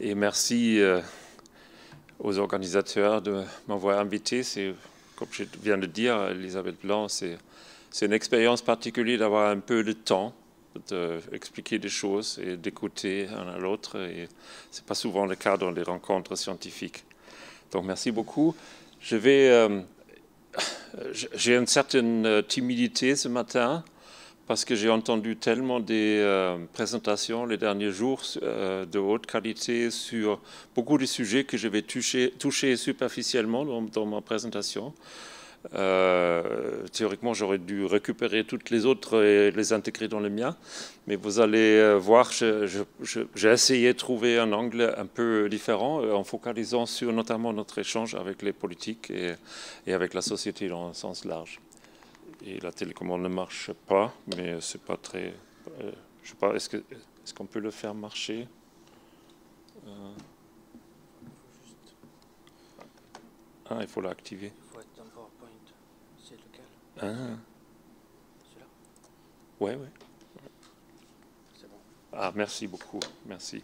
Et merci euh, aux organisateurs de m'avoir invité. C'est, comme je viens de dire, Elisabeth Blanc, c'est, une expérience particulière d'avoir un peu de temps d'expliquer expliquer des choses et d'écouter l'un à l'autre. Et ce n'est pas souvent le cas dans les rencontres scientifiques. Donc merci beaucoup. Je vais... Euh, j'ai une certaine timidité ce matin parce que j'ai entendu tellement de euh, présentations les derniers jours euh, de haute qualité sur beaucoup de sujets que je vais toucher, toucher superficiellement dans, ma présentation. Euh, théoriquement, j'aurais dû récupérer toutes les autres et les intégrer dans le mien, mais vous allez voir, j'ai essayé de trouver un angle un peu différent en focalisant sur notamment notre échange avec les politiques et, et avec la société dans un sens large et la télécommande ne marche pas, mais c'est pas très. Euh, je sais pas, est-ce qu'on peut le faire marcher euh. Ah, il faut l'activer. Il faut être dans PowerPoint. C'est lequel Ah. Celui-là Ouais, ouais. C'est bon. Ah, merci beaucoup. Merci.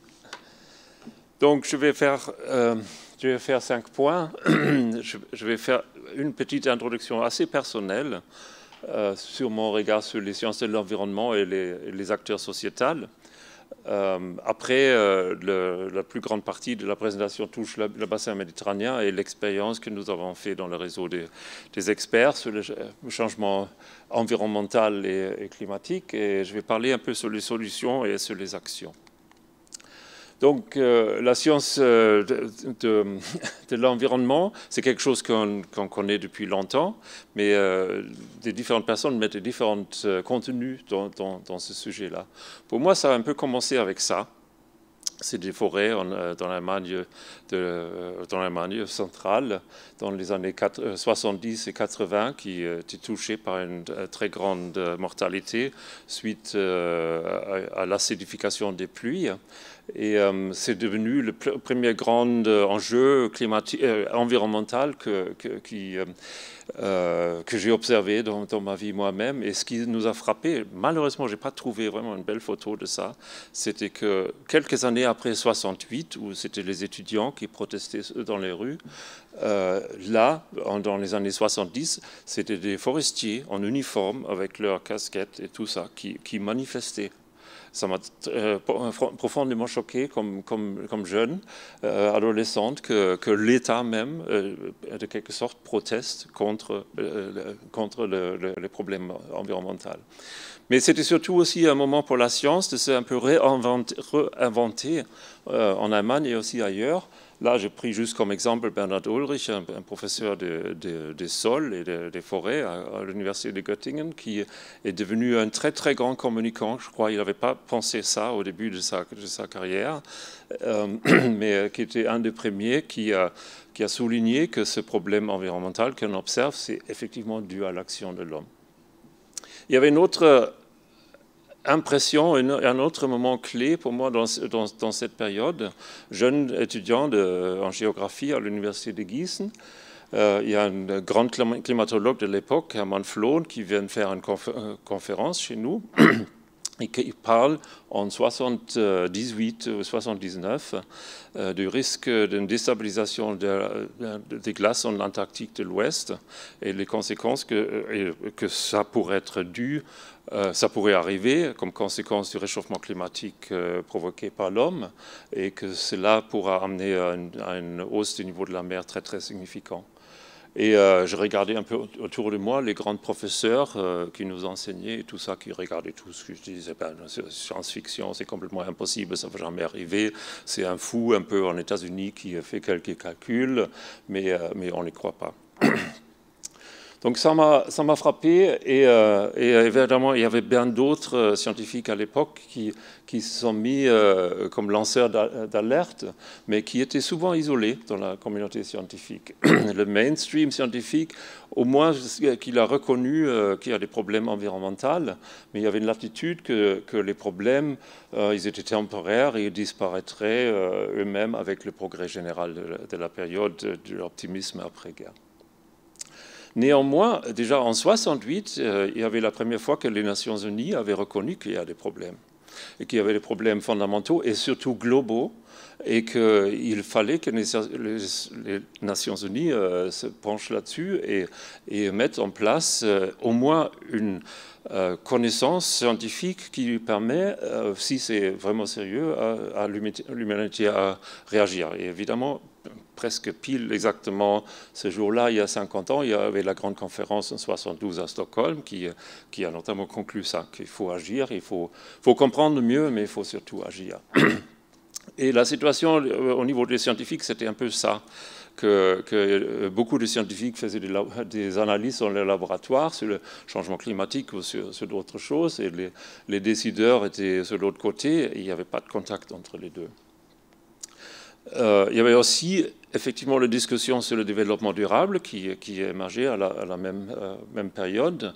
Donc, je vais faire, euh, je vais faire cinq points. je, vais faire une petite introduction assez personnelle. Euh, sur mon regard sur les sciences de l'environnement et les, acteurs sociétals. Euh, après, euh, la plus grande partie de la présentation touche le, bassin méditerranéen et l'expérience que nous avons fait dans le réseau des, experts sur le changement environnemental et, et climatique. Et je vais parler un peu sur les solutions et sur les actions. Donc euh, la science euh, de, l'environnement, c'est quelque chose qu'on connaît depuis longtemps, mais euh, des différentes personnes mettent différents contenus dans, ce sujet-là. Pour moi, ça a un peu commencé avec ça. C'est des forêts dans l'Allemagne centrale dans les années 70 et 80 qui étaient touchées par une très grande mortalité suite à l'acidification des pluies. Et euh, c'est devenu le premier grand euh, enjeu climatique, euh, environnemental que, que, j'ai observé dans, ma vie moi-même. Et ce qui nous a frappé, malheureusement, je n'ai pas trouvé vraiment une belle photo de ça, c'était que quelques années après 68, où c'était les étudiants qui protestaient dans les rues, là, dans les années 70, c'était des forestiers en uniforme avec leurs casquettes et tout ça qui, qui manifestaient ça m'a euh, euh, profondément choqué comme, jeune, euh, adolescente, que, l'État même, de quelque sorte, proteste contre, les problèmes environnementaux. Mais c'était surtout aussi un moment pour la science de se un peu réinventer en Allemagne et aussi ailleurs Là, j'ai pris juste comme exemple Bernard Ulrich, un, professeur des de, sols et des forêts à, l'université de Göttingen, qui est devenu un très très grand communicant. Je crois qu'il n'avait pas pensé ça au début de sa, sa carrière, euh, mais euh, qui était un des premiers qui a, qui a souligné que ce problème environnemental qu'on observe, c'est effectivement dû à l'action de l'homme. Il y avait une autre impression, un autre moment clé pour moi dans, cette période, jeune étudiant de, en géographie à l'université de Gießen, euh, il y a un grand climatologue de l'époque, Hermann Flohn, qui vient faire une euh, conférence chez nous. et qui parle en 78 ou 79 euh, du risque d'une déstabilisation des glaces en Antarctique de l'Ouest et les conséquences que, euh, ça pourrait être dû, euh, ça pourrait arriver comme conséquence du réchauffement climatique provoqué par l'homme et que cela pourra amener à une, à une hausse du niveau de la mer très très significante. Et euh, je regardais un peu autour de moi les grands professeurs euh, qui nous enseignaient et tout ça, qui regardaient tout ce que je disais. Ben, science-fiction, c'est complètement impossible, ça ne va jamais arriver. C'est un fou un peu en États-Unis qui fait quelques calculs, mais, euh, mais on ne les croit pas. Donc ça m'a frappé et, euh, et, évidemment il y avait bien d'autres euh, scientifiques à l'époque qui, qui se sont mis euh, comme lanceurs d'alerte, mais qui étaient souvent isolés dans la communauté scientifique. Le mainstream scientifique, au moins qu'il a reconnu qu'il y a des problèmes environnementaux, mais il y avait une latitude que, les problèmes, ils étaient temporaires et ils disparaîtraient eux-mêmes avec le progrès général de de la période de l'optimisme après-guerre. Néanmoins, déjà en 68, euh, il y avait la première fois que les Nations Unies avaient reconnu qu'il y avait des problèmes, et qu'il y avait des problèmes fondamentaux et surtout globaux, et qu'il fallait que les, Nations Unies euh, se penchent là-dessus et, mettent en place euh, au moins une connaissance scientifique qui lui permet, si c'est vraiment sérieux, à, l'humanité à réagir. Et évidemment, presque pile exactement ce jour-là, il y a 50 ans, il y avait la grande conférence en 72 à Stockholm qui, qui a notamment conclu ça, qu'il faut agir, il faut, faut comprendre mieux, mais il faut surtout agir. Et la situation euh, au niveau des scientifiques, c'était un peu ça. Que, euh, beaucoup de scientifiques faisaient des, analyses dans les laboratoires sur le changement climatique ou sur, d'autres choses, et les, décideurs étaient sur l'autre côté, et il n'y avait pas de contact entre les deux. Euh, il y avait aussi effectivement la discussion sur le développement durable qui, est émergé à la, euh, même, période,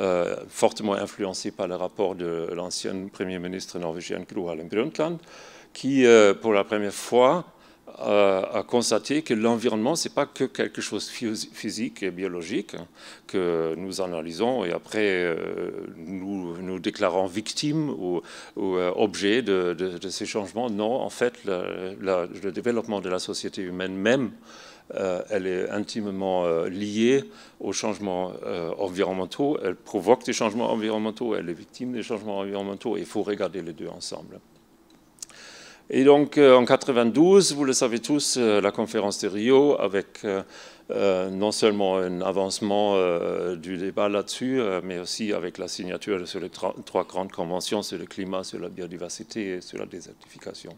euh, fortement influencée par le rapport de l'ancienne Premier ministre norvégienne Gro Harlem Brundtland, qui, euh, pour la première fois, à, euh, constater que l'environnement, ce n'est pas que quelque chose physique et biologique hein, que nous analysons et après euh, nous déclarons victimes ou, euh, objet de, ces changements. Non, en fait, le, développement de la société humaine même, elle est intimement liée aux changements environnementaux. Elle provoque des changements environnementaux, elle est victime des changements environnementaux. Il faut regarder les deux ensemble. Et donc euh, en 92, vous le savez tous, euh, la conférence de Rio avec euh, non seulement un avancement du débat là-dessus, mais aussi avec la signature sur les trois grandes conventions sur le climat, sur la biodiversité et sur la désertification.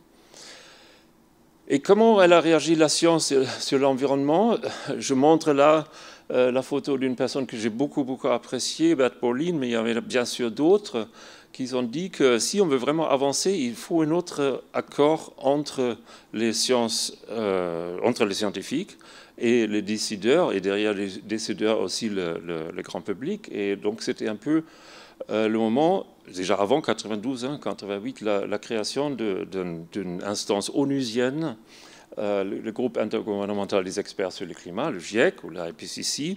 Et comment a réagi la science sur l'environnement Je montre là la photo d'une personne que j'ai beaucoup, beaucoup appréciée, Bert Pauline, mais il y avait bien sûr d'autres qu'ils ont dit que si on veut vraiment avancer, il faut un autre accord entre les sciences, euh, entre les scientifiques et les décideurs, et derrière les décideurs aussi le, grand public. Et donc c'était un peu euh, le moment, déjà avant 92, hein, la, création d'une instance onusienne, euh, le, le, groupe intergouvernemental des experts sur le climat, le GIEC ou la IPCC,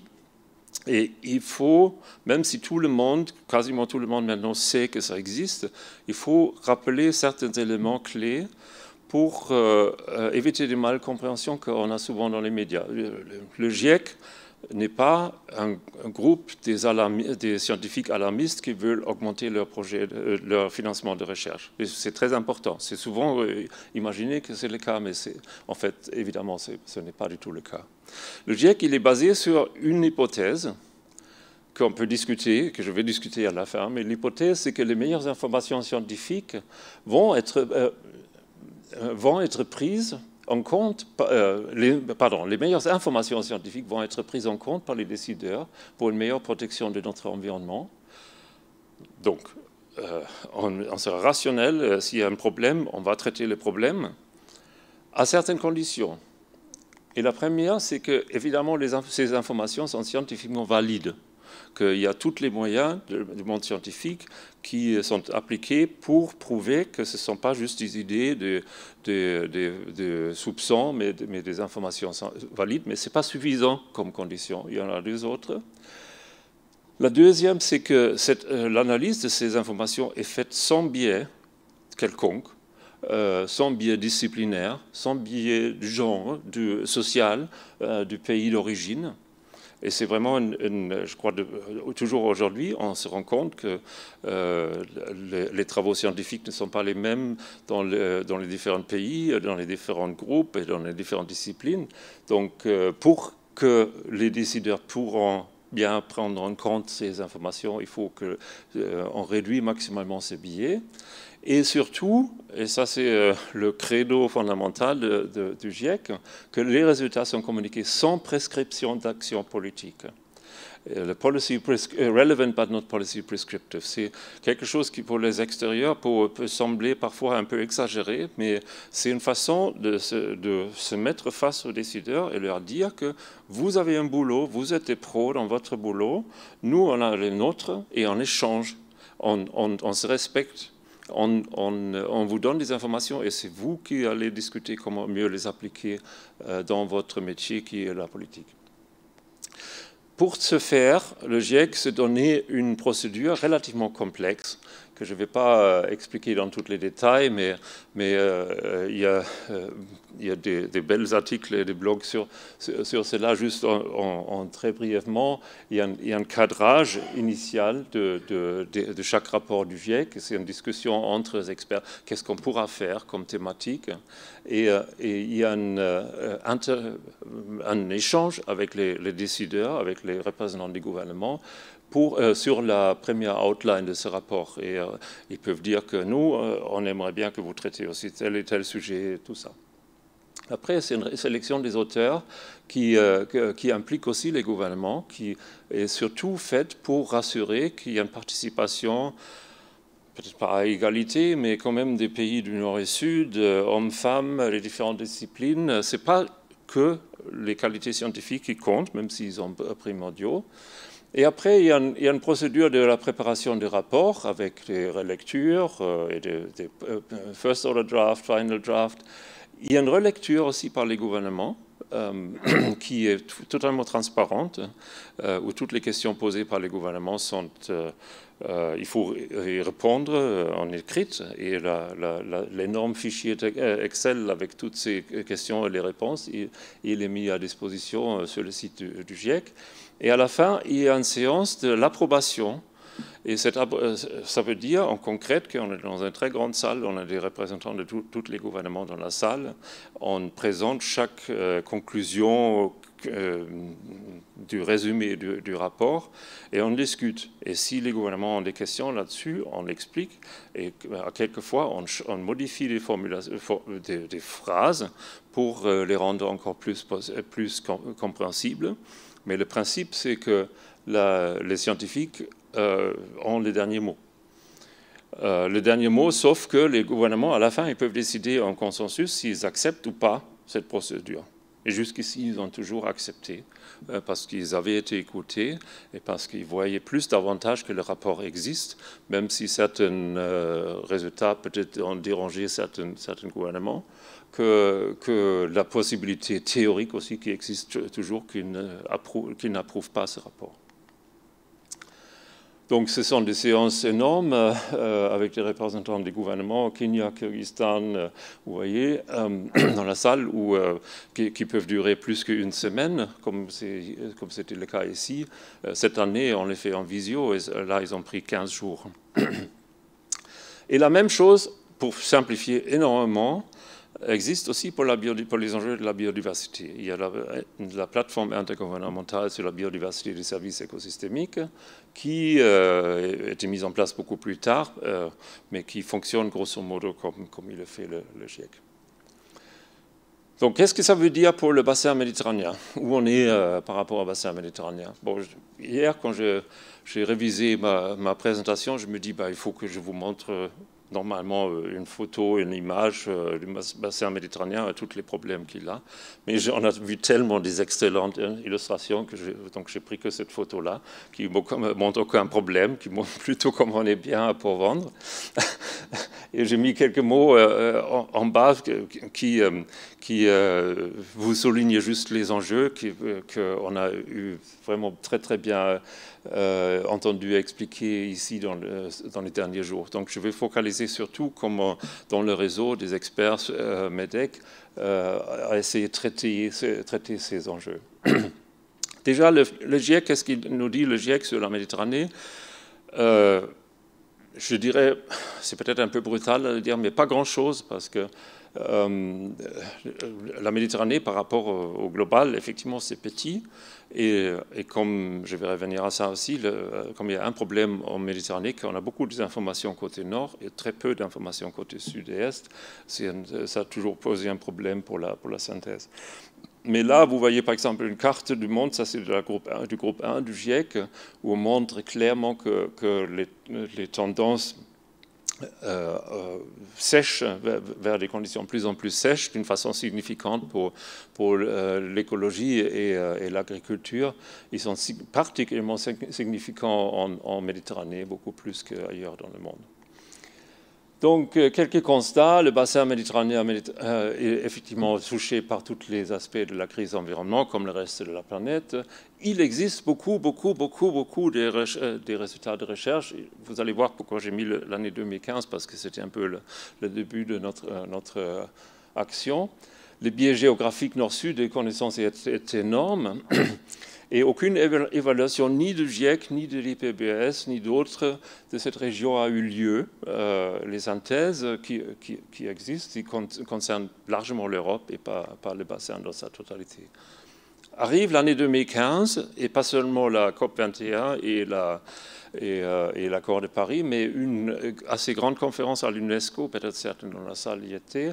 et il faut, même si tout le monde, quasiment tout le monde maintenant sait que ça existe, il faut rappeler certains éléments clés pour euh, euh, éviter des malcompréhensions qu'on a souvent dans les médias. Le, GIEC n'est pas un, groupe des, scientifiques alarmistes qui veulent augmenter leur, projet, euh, leur financement de recherche. C'est très important. C'est souvent imaginé que c'est le cas, mais en fait, évidemment, ce n'est pas du tout le cas. Le GIEC, il est basé sur une hypothèse qu'on peut discuter, que je vais discuter à la fin, mais l'hypothèse, c'est que les meilleures informations scientifiques vont être, euh, euh, prises en compte, euh, les, meilleures informations scientifiques vont être prises en compte par les décideurs pour une meilleure protection de notre environnement. Donc, on, sera rationnel, s'il y a un problème, on va traiter le problème à certaines conditions. Et la première, c'est que, évidemment, les ces informations sont scientifiquement valides, qu'il y a tous les moyens du monde scientifique qui sont appliqués pour prouver que ce ne sont pas juste des idées, des de, de, soupçons, mais, mais, des informations valides, mais ce n'est pas suffisant comme condition. Il y en a deux autres. La deuxième, c'est que euh, l'analyse de ces informations est faite sans biais quelconque, euh, sans biais disciplinaire, sans biais du genre, du social, euh, du pays d'origine. Et c'est vraiment, une, je crois, de, euh, toujours aujourd'hui, on se rend compte que les, travaux scientifiques ne sont pas les mêmes dans, dans, les différents pays, dans les différents groupes et dans les différentes disciplines. Donc, pour que les décideurs pourront bien prendre en compte ces informations, il faut qu'on réduit réduise maximalement ces biais. Et surtout, et ça c'est euh, le credo fondamental du GIEC, que les résultats sont communiqués sans prescription d'action politique. Le policy euh, relevant but not policy prescriptive, c'est quelque chose qui pour les extérieurs peut sembler parfois un peu exagéré, mais c'est une façon de se, mettre face aux décideurs et leur dire que vous avez un boulot, vous êtes pro dans votre boulot, nous on a le nôtre et en échange, on se respecte on, vous donne des informations et c'est vous qui allez discuter comment mieux les appliquer euh, dans votre métier qui est la politique. Pour ce faire, le GIEC s'est donné une procédure relativement complexe que je ne vais pas euh, expliquer dans tous les détails, mais, mais euh, euh, il y a, il des, belles articles et des blogs sur, sur, cela, juste en, très brièvement. Il y a un, cadrage initial de, de, chaque rapport du GIEC. C'est une discussion entre experts. Qu'est-ce qu'on pourra faire comme thématique et, il y a un, un échange avec les, les, décideurs, avec les représentants du gouvernement, euh, sur la première outline de ce rapport. Et euh, ils peuvent dire que nous, euh, on aimerait bien que vous traitiez aussi tel et tel sujet, tout ça. Après, c'est une sélection des auteurs qui, qui, implique aussi les gouvernements, qui est surtout faite pour rassurer qu'il y a une participation peut-être pas à égalité, mais quand même des pays du Nord et Sud, hommes-femmes, les différentes disciplines. Ce n'est pas que les qualités scientifiques qui comptent, même s'ils sont primordiaux, et après, il y, a une, procédure de la préparation du rapport avec des relectures euh, et des, euh, first order draft, final draft. Il y a une relecture aussi par les gouvernements euh, qui est totalement transparente, où toutes les questions posées par les gouvernements sont... il faut y répondre en écrite et l'énorme fichier Excel avec toutes ces questions et les réponses, il, est mis à disposition sur le site du GIEC. Et à la fin, il y a une séance de l'approbation. Et euh, ça veut dire en concrète qu'on est dans une très grande salle, on a des représentants de tous les gouvernements dans la salle, on présente chaque euh, conclusion euh, du résumé du, rapport et on discute. Et si les gouvernements ont des questions là-dessus, on l'explique et quelquefois on, on modifie des, phrases pour les rendre encore plus, plus compréhensibles. Mais le principe, c'est que les scientifiques euh, ont les derniers mots. Euh, le dernier mot, sauf que les gouvernements, à la fin, ils peuvent décider en consensus s'ils acceptent ou pas cette procédure. Et jusqu'ici, ils ont toujours accepté euh, parce qu'ils avaient été écoutés et parce qu'ils voyaient plus d'avantages que le rapport existe, même si certains euh, résultats peut-être ont dérangé certains gouvernements que, que, la possibilité théorique aussi qui existe toujours, qui n'approuve pas ce rapport. Donc ce sont des séances énormes euh, avec des représentants des gouvernements, Kenya, Kyrgyzstan, euh, vous voyez, euh, dans la salle, où, qui, qui, peuvent durer plus qu'une semaine, comme c'était le cas ici. Cette année, on les fait en visio, et là, ils ont pris 15 jours. Et la même chose, pour simplifier énormément, existe aussi pour, la pour, les enjeux de la biodiversité. Il y a la, plateforme intergouvernementale sur la biodiversité des services écosystémiques qui a euh, été mise en place beaucoup plus tard, euh, mais qui fonctionne grosso modo comme, comme il le fait le, GIEC. Donc, qu'est-ce que ça veut dire pour le bassin méditerranéen Où on est euh, par rapport au bassin méditerranéen bon, Hier, quand j'ai révisé ma, présentation, je me dis bah, il faut que je vous montre normalement euh, une photo, une image, euh, du bassin méditerranéen a tous les problèmes qu'il a. Mais on a vu tellement des excellentes euh, illustrations que donc j'ai pris que cette photo-là, qui ne montre aucun problème, qui montre plutôt comment on est bien pour vendre. Et j'ai mis quelques mots en, bas qui, qui vous soulignent juste les enjeux qu'on a eu vraiment très très bien euh, entendu expliquer ici dans, les derniers jours. Donc je vais focaliser surtout comment euh, dans le réseau des experts euh, MEDEC à essayer de traiter, traiter ces enjeux. Déjà, le, le GIEC, qu'est-ce qu'il nous dit, le GIEC sur la Méditerranée je dirais, c'est peut-être un peu brutal de dire, mais pas grand-chose, parce que la Méditerranée, par rapport au global, effectivement, c'est petit, euh, et, comme je vais revenir à ça aussi, euh, comme il y a un problème en Méditerranée, qu'on a beaucoup d'informations côté nord et très peu d'informations côté sud et est, euh, ça a toujours posé un problème pour la, pour la synthèse. Mais là, vous voyez par exemple une carte du monde, ça c'est du groupe 1 du GIEC, où on montre clairement que, les, les tendances euh, euh, sèche, vers des conditions plus en plus sèches, d'une façon significante pour, euh, l'écologie et, l'agriculture. Ils sont particulièrement significants en, en Méditerranée, beaucoup plus qu'ailleurs dans le monde. Donc, euh, quelques constats. Le bassin méditerranéen euh, est effectivement touché par tous les aspects de la crise environnement, comme le reste de la planète. Il existe beaucoup, beaucoup, beaucoup, beaucoup des, euh, résultats de recherche. Vous allez voir pourquoi j'ai mis l'année 2015, parce que c'était un peu le, début de notre, notre action. Les biais géographiques nord-sud des connaissances est, est énorme et aucune évaluation ni du GIEC, ni de l'IPBS, ni d'autres de cette région a eu lieu. Euh, les synthèses qui, existent qui concernent largement l'Europe et pas, le bassin dans sa totalité. Arrive l'année 2015, et pas seulement la COP21 et la, euh, et, l'accord de Paris, mais une assez grande conférence à l'UNESCO, peut-être certains dans la salle y étaient,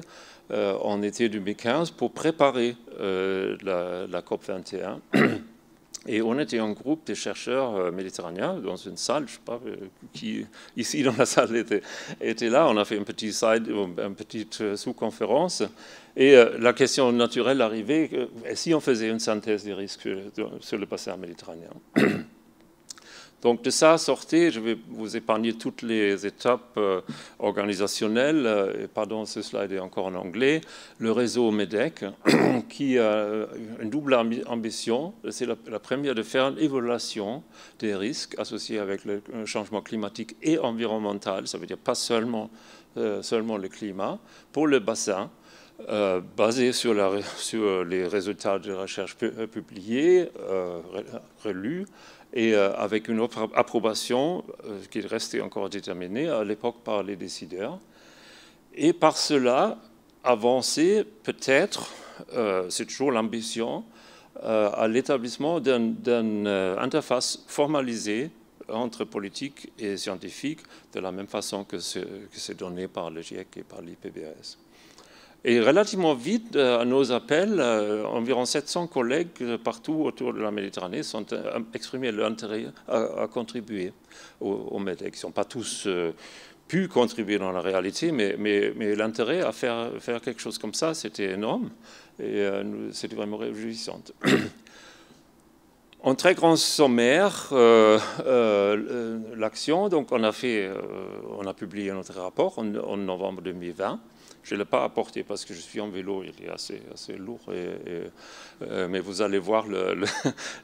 euh, en été 2015, pour préparer la, la COP 21. Et on était un groupe de chercheurs euh, méditerranéens dans une salle, je ne sais pas euh, qui ici dans la salle était, là. On a fait une euh, petite, side, une petite sous-conférence. Et la question naturelle arrivait, si on faisait une synthèse des risques sur le bassin méditerranéen donc de ça sortez, je vais vous épargner toutes les étapes euh, organisationnelles, euh, et pardon, ce slide est encore en anglais, le réseau MEDEC, qui a une double ambition, c'est la, première de faire l'évaluation des risques associés avec le euh, changement climatique et environnemental, ça veut dire pas seulement, seulement le climat, pour le bassin, basé sur, la, sur, les résultats de recherche publiés, euh, relus, et euh, avec une approbation euh, qui restait encore déterminée à l'époque par les décideurs. Et par cela, avancer peut-être, euh, c'est toujours l'ambition, à l'établissement d'une interface formalisée entre politique et scientifique, de la même façon que c'est donné par le GIEC et par l'IPBS. Et relativement vite, à euh, nos appels, euh, environ 700 collègues partout autour de la Méditerranée sont euh, exprimé leur intérêt à, contribuer au, au Ils n'ont pas tous pu contribuer dans la réalité, mais, l'intérêt à faire, faire quelque chose comme ça, c'était énorme et c'était vraiment réjouissant. En très grand sommaire, l'action, donc on a, fait, on a publié notre rapport en novembre 2020. Je ne l'ai pas apporté parce que je suis en vélo, il est assez, assez lourd. Euh, mais vous allez voir le,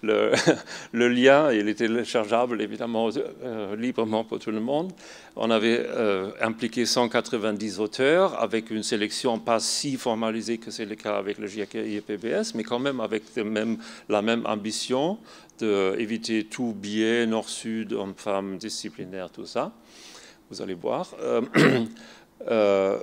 le, lien, il est téléchargeable évidemment euh, librement pour tout le monde. On avait euh, impliqué 190 auteurs avec une sélection pas si formalisée que c'est le cas avec le GIEC et mais quand même avec même, la même ambition d'éviter tout biais nord-sud, homme-femme, disciplinaire, tout ça. Vous allez voir. Euh,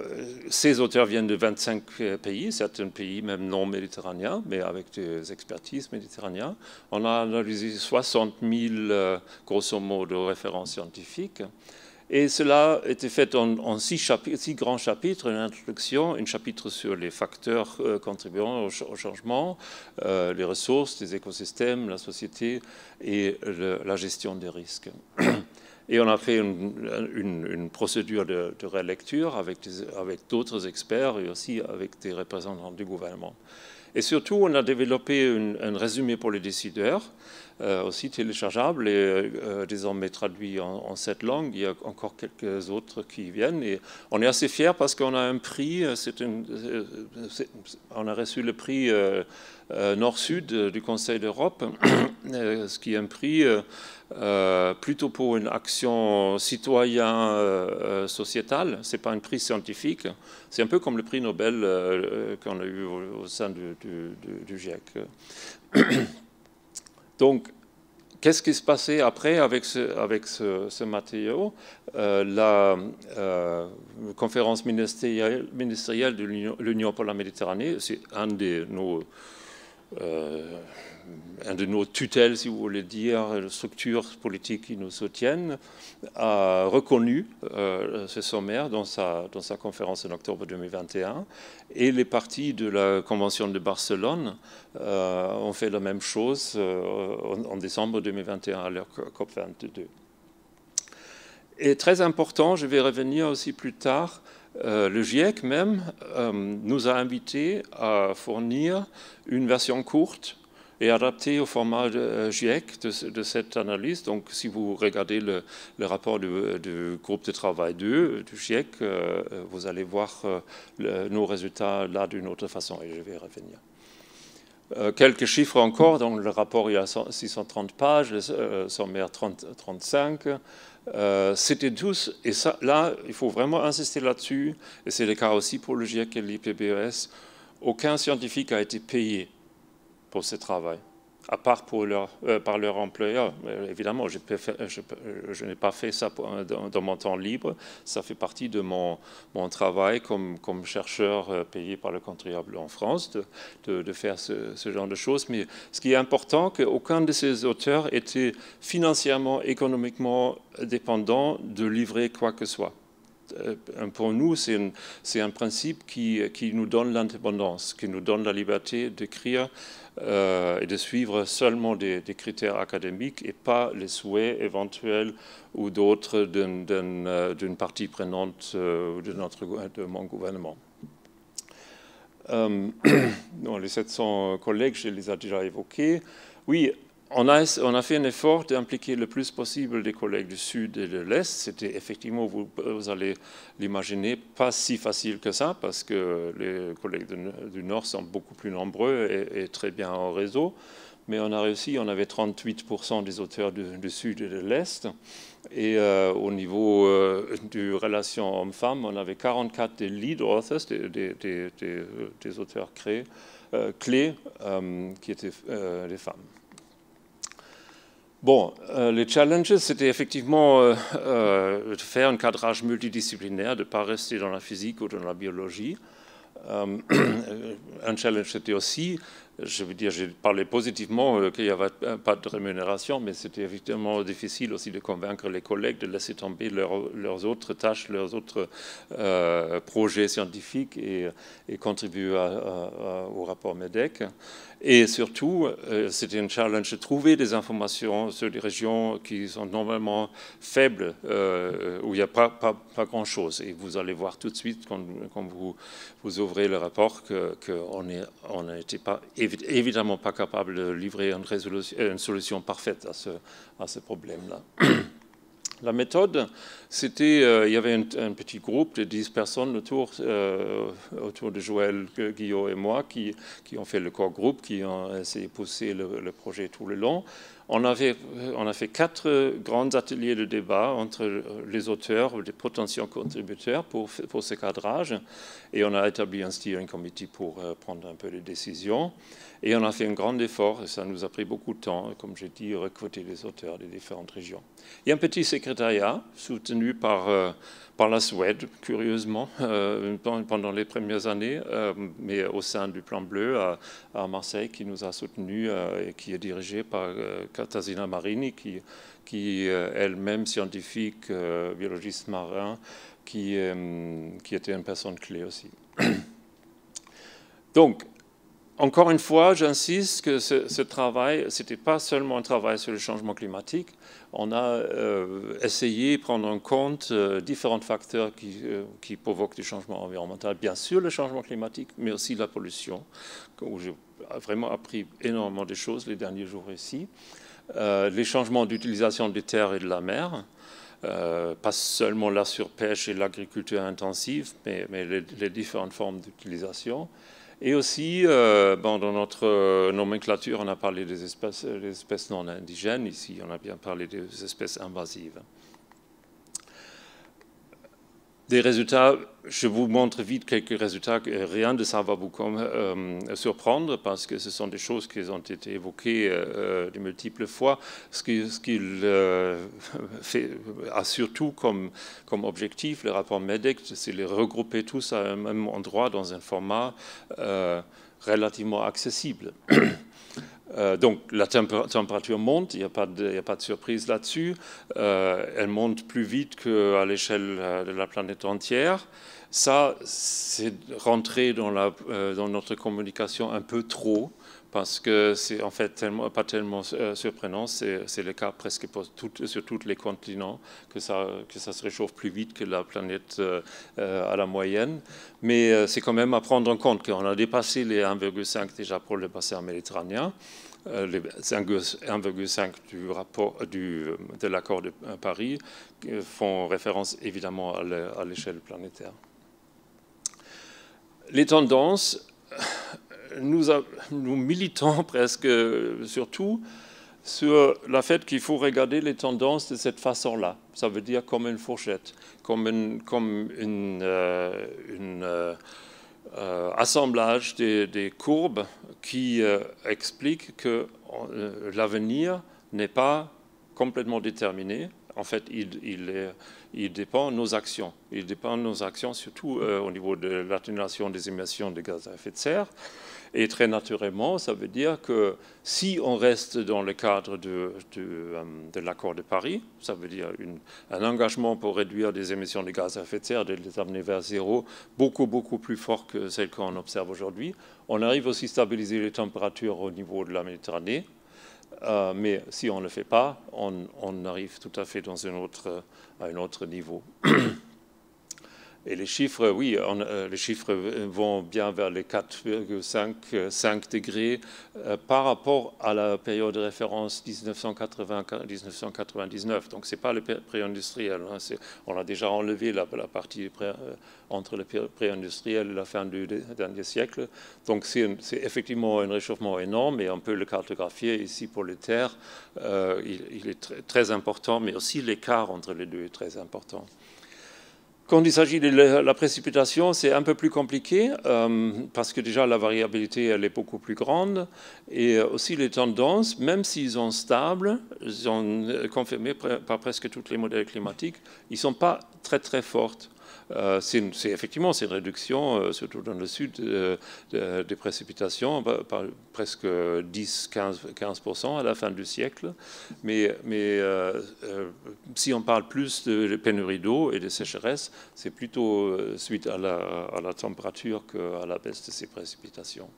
ces auteurs viennent de 25 euh, pays, certains pays même non méditerranéens, mais avec des expertises méditerranéennes. On a analysé 60 000, euh, grosso modo, références scientifiques. Et cela été fait en, six, grands chapitres, une introduction, un chapitre sur les facteurs contribuant au, changement, les ressources, les écosystèmes, la société et la gestion des risques. Et on a fait une, procédure de, de relecture avec, avec d'autres experts et aussi avec des représentants du gouvernement. Et surtout, on a développé un résumé pour les décideurs, euh, aussi téléchargeable et euh, désormais traduit en, en, cette langue. Il y a encore quelques autres qui viennent. Et on est assez fiers parce qu'on a un prix, euh, une, on a reçu le prix Nord-Sud du Conseil d'Europe, ce qui est un prix euh, plutôt pour une action citoyenne, euh, sociétale. Ce n'est pas une prix scientifique. C'est un peu comme le prix Nobel euh, qu'on a eu au, sein du, GIEC. Donc, qu'est-ce qui se passait après avec ce, avec ce, matériau La conférence ministérielle, ministérielle de l'Union pour la Méditerranée, c'est un de nos euh, un de nos tutelles, si vous voulez dire, structures politiques qui nous soutiennent, a reconnu euh, ce sommaire dans sa, conférence en octobre 2021. Et les partis de la Convention de Barcelone euh, ont fait la même chose en, en, décembre 2021 à leur COP22. Et très important, je vais revenir aussi plus tard, euh, le GIEC même euh, nous a invités à fournir une version courte et adaptée au format euh, GIEC de, cette analyse. Donc, si vous regardez le, rapport du, groupe de travail 2 du GIEC, vous allez voir nos résultats là d'une autre façon, et je vais revenir quelques chiffres encore. Donc, le rapport, il y a 630 pages, le sommaire 35. Euh, c'était tous, et ça, là, il faut vraiment insister là-dessus, et c'est le cas aussi pour le GIEC et l'IPBES, aucun scientifique n'a été payé pour ce travail à part euh, par leur employeur. Euh, évidemment, euh, je, n'ai pas fait ça dans, mon temps libre. Ça fait partie de mon, travail comme, chercheur payé par le contribuable en France de, faire ce, ce, genre de choses. Mais ce qui est important, c'est qu'aucun de ces auteurs était financièrement, économiquement dépendant de livrer quoi que ce soit. Euh, pour nous, c'est un, principe qui, nous donne l'indépendance, qui nous donne la liberté d'écrire euh, et de suivre seulement des, critères académiques et pas les souhaits éventuels ou d'autres euh, d'une partie prenante de, notre, mon gouvernement. Euh, les 700 collègues, je les ai déjà évoqués. Oui, on a, fait un effort d'impliquer le plus possible des collègues du Sud et de l'Est. C'était effectivement, vous, allez l'imaginer, pas si facile que ça, parce que les collègues du Nord sont beaucoup plus nombreux et, très bien en réseau. Mais on a réussi, on avait 38% des auteurs du, Sud et de l'Est. Et euh, au niveau euh, du relation homme-femme, on avait 44 des lead authors, des, euh, auteurs clés, qui étaient des femmes. Bon, euh, les challenges, c'était effectivement euh, euh, de faire un cadrage multidisciplinaire, de ne pas rester dans la physique ou dans la biologie. un challenge, c'était aussi je veux dire, j'ai parlé positivement euh, qu'il n'y avait pas de rémunération, mais c'était évidemment difficile aussi de convaincre les collègues de laisser tomber leurs autres tâches, leurs autres euh, projets scientifiques et, contribuer au rapport MEDEC. Et surtout, euh, c'était un challenge de trouver des informations sur des régions qui sont normalement faibles, où il n'y a pas, pas, grand-chose. Et vous allez voir tout de suite, quand, vous, vous ouvrez le rapport, qu'on que on n'était on pas évidemment pas capable de livrer une, une solution parfaite à ce, à ce problème-là. La méthode, c'était, euh, il y avait un, petit groupe de 10 personnes autour, euh, autour de Joël, euh, Guillaume et moi qui, ont fait le corps groupe, qui ont essayé de pousser le projet tout le long. On, avait, euh, on a fait quatre euh, grands ateliers de débat entre les auteurs, les potentiels contributeurs pour, pour ce cadrage. Et on a établi un steering committee pour euh, prendre un peu les décisions. Et on a fait un grand effort, et ça nous a pris beaucoup de temps, comme j'ai dit, recruter les auteurs des différentes régions. Il y a un petit secrétariat soutenu par par la Suède, curieusement, euh, pendant les premières années, euh, mais au sein du Plan Bleu à, Marseille, qui nous a soutenus euh, et qui est dirigé par Katarzyna Marini, qui, qui elle-même scientifique, biologiste marin, qui, qui était une personne clé aussi. Donc, encore une fois, j'insiste que ce, travail, ce n'était pas seulement un travail sur le changement climatique. On a euh, essayé de prendre en compte euh, différents facteurs qui, euh, provoquent du changement environnemental. Bien sûr, le changement climatique, mais aussi la pollution, où j'ai vraiment appris énormément de choses les derniers jours ici. les changements d'utilisation des terres et de la mer. pas seulement la surpêche et l'agriculture intensive, mais, les, différentes formes d'utilisation. Et aussi, euh, dans notre euh, nomenclature, on a parlé des espèces, euh, des espèces non indigènes. Ici, on a bien parlé des espèces invasives. Des résultats, je vous montre vite quelques résultats, rien de ça va vous euh, surprendre parce que ce sont des choses qui ont été évoquées euh, de multiples fois. Ce qu'il euh, a surtout comme, comme, objectif, le rapport MEDEC, c'est les regrouper tous à un même endroit dans un format relativement accessible. Euh, donc la température monte, il n'y a, pas de surprise là-dessus. Euh, elle monte plus vite qu'à l'échelle euh, de la planète entière. Ça, c'est rentré dans, notre communication un peu trop parce que c'est en fait pas tellement euh, surprenant, c'est le cas presque sur tous les continents, que ça, que ça se réchauffe plus vite que la planète euh, euh, à la moyenne. Mais c'est quand même à prendre en compte qu'on a dépassé les 1,5 déjà pour le bassin méditerranéen, les 1,5 du rapport du, de l'accord de Paris font référence évidemment à l'échelle planétaire. Les tendances, nous, militons presque surtout sur le fait qu'il faut regarder les tendances de cette façon-là. Ça veut dire comme une fourchette, comme, un euh, euh, euh, assemblage des, courbes qui explique que l'avenir n'est pas complètement déterminé. En fait, il, il, dépend de nos actions. Il dépend de nos actions, surtout au niveau de l'atténuation des émissions de gaz à effet de serre. Et très naturellement, ça veut dire que si on reste dans le cadre de, de, euh, l'accord de Paris, ça veut dire un engagement pour réduire les émissions de gaz à effet de serre, de les amener vers zéro, beaucoup, beaucoup plus fort que celle qu'on observe aujourd'hui, on arrive aussi à stabiliser les températures au niveau de la Méditerranée. Euh, mais si on ne le fait pas, on, arrive tout à fait dans autre, à un autre niveau. Et les chiffres, oui, euh, les chiffres vont bien vers les 4,5 euh, degrés euh, par rapport à la période de référence 1999 Donc, ce n'est pas le pré-industriel. Hein, on a déjà enlevé la, partie entre le pré-industriel et la fin du dernier siècle. Donc, c'est effectivement un réchauffement énorme et on peut le cartographier ici pour les terres. il, est très important, mais aussi l'écart entre les deux est très important. Quand il s'agit de la précipitation, c'est un peu plus compliqué euh, parce que déjà la variabilité est beaucoup plus grande et euh, aussi les tendances, même s'ils sont stables, ils sont euh, confirmés par presque toutes les modèles climatiques, ils ne sont pas très très fortes. Euh, c'est effectivement c'est une réduction, euh, surtout dans le sud, euh, des précipitations par, presque 10-15% à la fin du siècle. Mais, si on parle plus de pénurie d'eau et de sécheresse, c'est plutôt suite à la température qu'à la baisse de ces précipitations.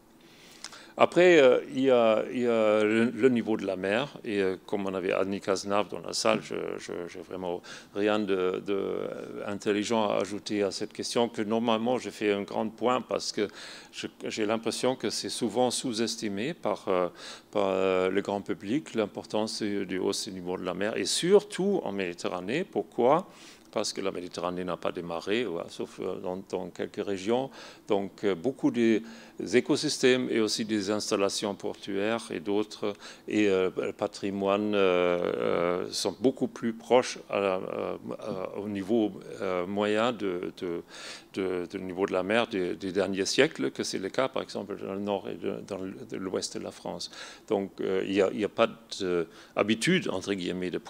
Après, euh, il, y a, le, niveau de la mer. Et euh, comme on avait Annie Kaznav dans la salle, je n'ai vraiment rien d'intelligent de, intelligent à ajouter à cette question, que normalement je fais un grand point parce que j'ai l'impression que c'est souvent sous-estimé par, euh, le grand public, l'importance du haut niveau de la mer, et surtout en Méditerranée. Pourquoi parce que la Méditerranée n'a pas démarré, sauf dans, dans, quelques régions. Donc beaucoup de, écosystèmes et aussi des installations portuaires et d'autres et euh, le patrimoine euh, euh, sont beaucoup plus proches au niveau moyen de, de, niveau de la mer des, derniers siècles que c'est le cas par exemple dans le nord et dans l'ouest de la France. Donc il n'y a, pas d'habitude entre guillemets de,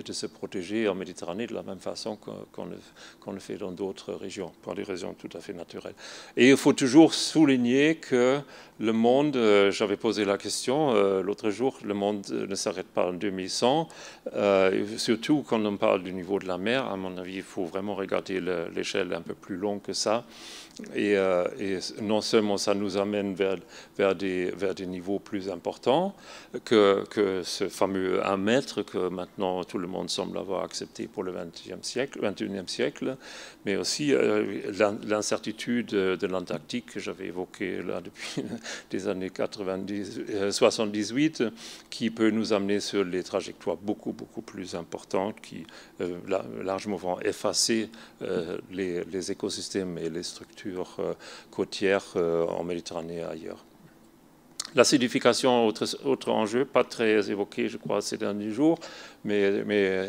de se protéger en Méditerranée de la même façon qu'on le, le fait dans d'autres régions pour des raisons tout à fait naturelles. Et il faut toujours souligner que le monde, euh, j'avais posé la question euh, l'autre jour, le monde euh, ne s'arrête pas en 2100, surtout quand on parle du niveau de la mer, à mon avis, il faut vraiment regarder l'échelle un peu plus longue que ça. Et, euh, non seulement ça nous amène vers, vers, des, vers des, niveaux plus importants que, ce fameux 1 mètre que maintenant tout le monde semble avoir accepté pour le 20 siècle, 21e siècle, mais aussi euh, l'incertitude de l'Antarctique que j'avais évoquée là depuis les années 90, 78, euh, qui peut nous amener sur les trajectoires beaucoup, beaucoup plus importantes qui largement vont effacer les écosystèmes et les structures euh, côtière côtières euh, en Méditerranée et ailleurs. L'acidification, autre, autre, enjeu, pas très évoqué, je crois, ces derniers jours, mais, mais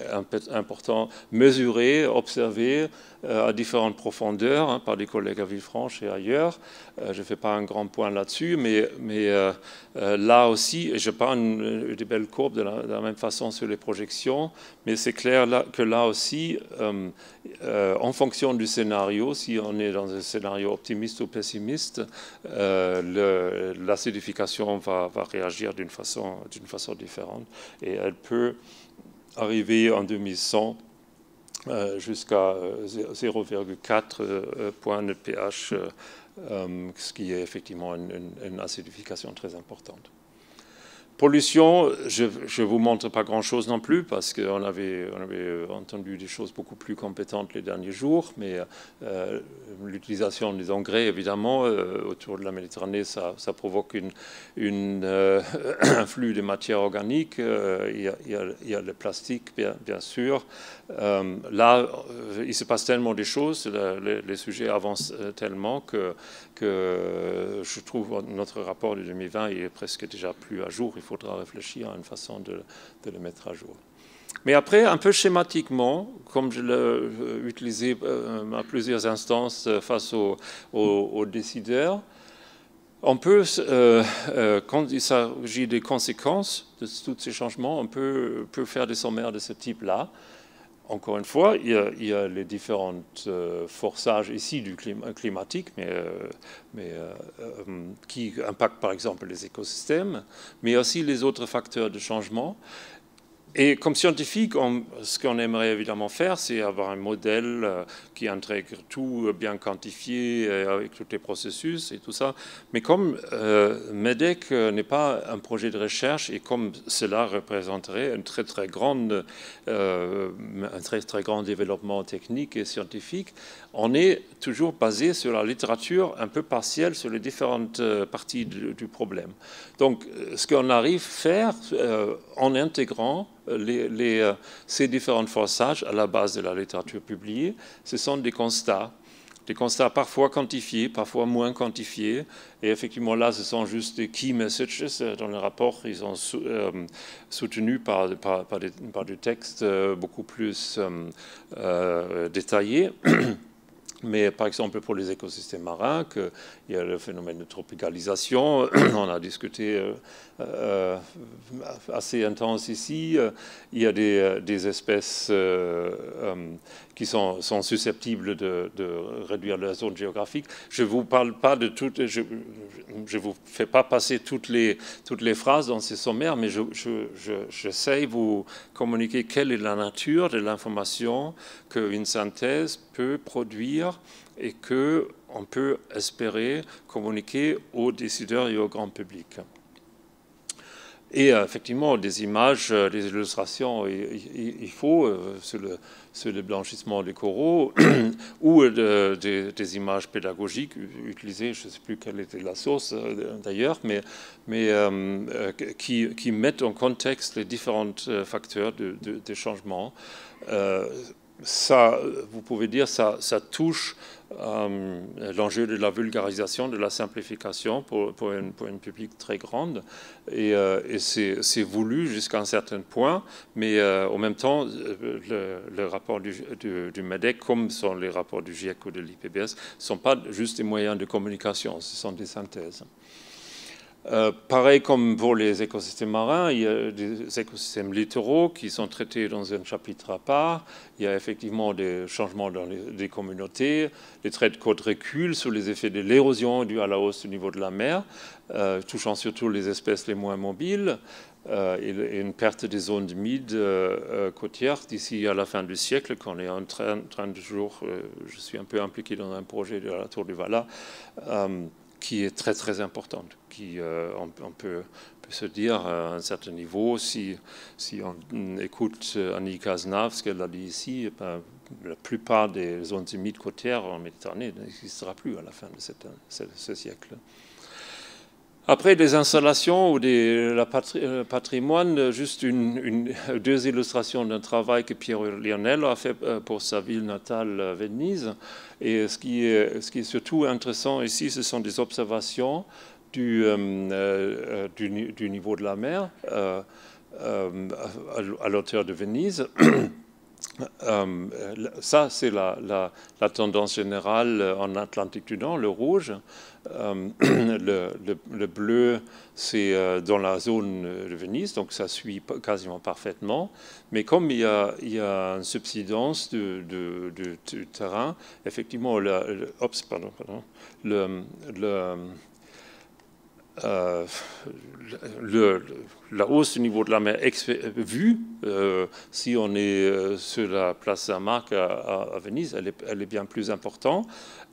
important, mesuré, observé euh, à différentes profondeurs hein, par des collègues à Villefranche et ailleurs. Euh, je ne fais pas un grand point là-dessus, mais, euh, là aussi, je parle des belles courbes de la, de la, même façon sur les projections, mais c'est clair là, que là aussi, en fonction du scénario, si on est dans un scénario optimiste ou pessimiste, l'acidification va, va réagir d'une façon, façon différente et elle peut arrivé en 2100 euh, jusqu'à 0,4 euh, euh, points de pH, ce qui est effectivement une acidification très importante. Pollution, je ne vous montre pas grand-chose non plus parce qu'on avait, on avait euh, entendu des choses beaucoup plus compétentes les derniers jours, mais euh, l'utilisation des engrais, évidemment, euh, autour de la Méditerranée, ça, provoque une, une un flux de matières organiques. Il y, a, le plastique, bien, sûr. là, il se passe tellement des choses, les, sujets avancent tellement que, que je trouve notre rapport de 2020 est presque déjà plus à jour faudra réfléchir à une façon de, le mettre à jour. Mais après, un peu schématiquement, comme je l'ai euh, utilisé euh, à plusieurs instances euh, face aux, décideurs, on peut, quand il s'agit des conséquences de tous ces changements, on peut, peut faire des sommaires de ce type-là encore une fois, il y a, les différents euh, forçages ici du climat, climatique, mais, euh, euh, qui impactent par exemple les écosystèmes, mais aussi les autres facteurs de changement. Et comme scientifique, ce qu'on aimerait évidemment faire, c'est avoir un modèle euh, qui intègre tout, euh, bien quantifié, euh, avec tous les processus et tout ça. Mais comme MEDEC n'est pas un projet de recherche et comme cela représenterait un un très, très grand développement technique et scientifique, on est toujours basé sur la littérature un peu partielle sur les différentes euh, parties du, problème. Donc, euh, ce qu'on arrive à faire euh, en intégrant les, ces différents forçages à la base de la littérature publiée, ce sont des constats des constats parfois quantifiés, parfois moins quantifiés. Et effectivement, là, ce sont juste des key messages dans le rapport. Ils sont soutenus par, par, des, textes beaucoup plus détaillés. mais par exemple pour les écosystèmes marins, que il y a le phénomène de tropicalisation, on a discuté euh, euh, assez intense ici, il y a des, euh, espèces qui sont, susceptibles de, réduire la zone géographique. Je ne vous parle pas de toutes, je vous fais pas passer toutes les, toutes les phrases dans ces sommaires, mais j'essaie je, je, vous communiquer quelle est la nature de l'information qu'une synthèse peut produire et que on peut espérer communiquer aux décideurs et au grand public. Et euh, effectivement, des images, euh, des illustrations, il faut, euh, sur le, blanchissement des coraux, ou des images pédagogiques utilisées, je ne sais plus quelle était la source d'ailleurs, mais, qui, mettent en contexte les différents facteurs de, changements, changement ça, vous pouvez dire, ça, ça touche euh, l'enjeu de la vulgarisation, de la simplification pour, pour, une, public très grande. Et, euh, c'est voulu jusqu'à un certain point, mais en euh, même temps, le, le rapport du, du, MEDEC, comme sont les rapports du GIEC ou de l'IPBS, ne sont pas juste des moyens de communication, ce sont des synthèses. Euh, pareil comme pour les écosystèmes marins, il y a des écosystèmes littoraux qui sont traités dans un chapitre à part. Il y a effectivement des changements dans les communautés. Les traits de côte reculent sous les effets de l'érosion due à la hausse du niveau de la mer, euh, touchant surtout les espèces les moins mobiles. Euh, et, une perte des zones humides côtières d'ici à la fin du siècle, qu'on est en train, de jour. je suis un peu impliqué dans un projet de la Tour du Valat qui est très très importante, qui euh, on, peut, peut, se dire à un certain niveau, si, si on écoute euh, Annie Kaznav, ce qu'elle a dit ici, eh ben, la plupart des zones humides côtières en Méditerranée n'existera plus à la fin de ce siècle. Après, des installations ou des, la euh, patrimoine, juste une, deux illustrations d'un travail que Pierre Lionel a fait euh, pour sa ville natale, euh, Venise. Et ce qui est, ce qui est surtout intéressant ici, ce sont des observations du, niveau de la mer à l'auteur de Venise. Euh, euh, ça, c'est la, tendance générale euh, en Atlantique du Nord, le rouge. Euh, le, bleu, c'est dans la zone de Venise, donc ça suit quasiment parfaitement. Mais comme il y a, il une subsidence du, terrain, effectivement, le, le euh, le, la hausse du niveau de la mer vue, euh, si on est euh, sur la place Saint-Marc à, Venise, elle est, bien plus importante.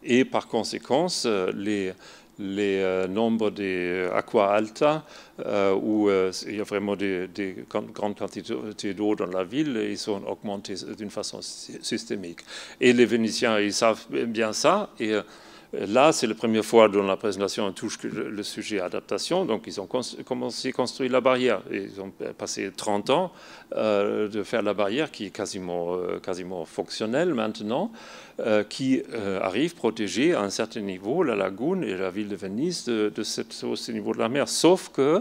Et par conséquent les, les nombres des alta, où il y a vraiment des, grandes quantités d'eau dans la ville, ils sont augmentés d'une façon systémique. Et les Vénitiens, ils savent bien ça. Et, Là, c'est la première fois dans la présentation, on touche le sujet adaptation. Donc, ils ont commencé à construire la barrière. Ils ont passé 30 ans euh, de faire la barrière qui est quasiment, euh, quasiment fonctionnelle maintenant, euh, qui arrive protéger à un certain niveau la lagune et la ville de Venise de, cette, ce niveau de la mer. Sauf que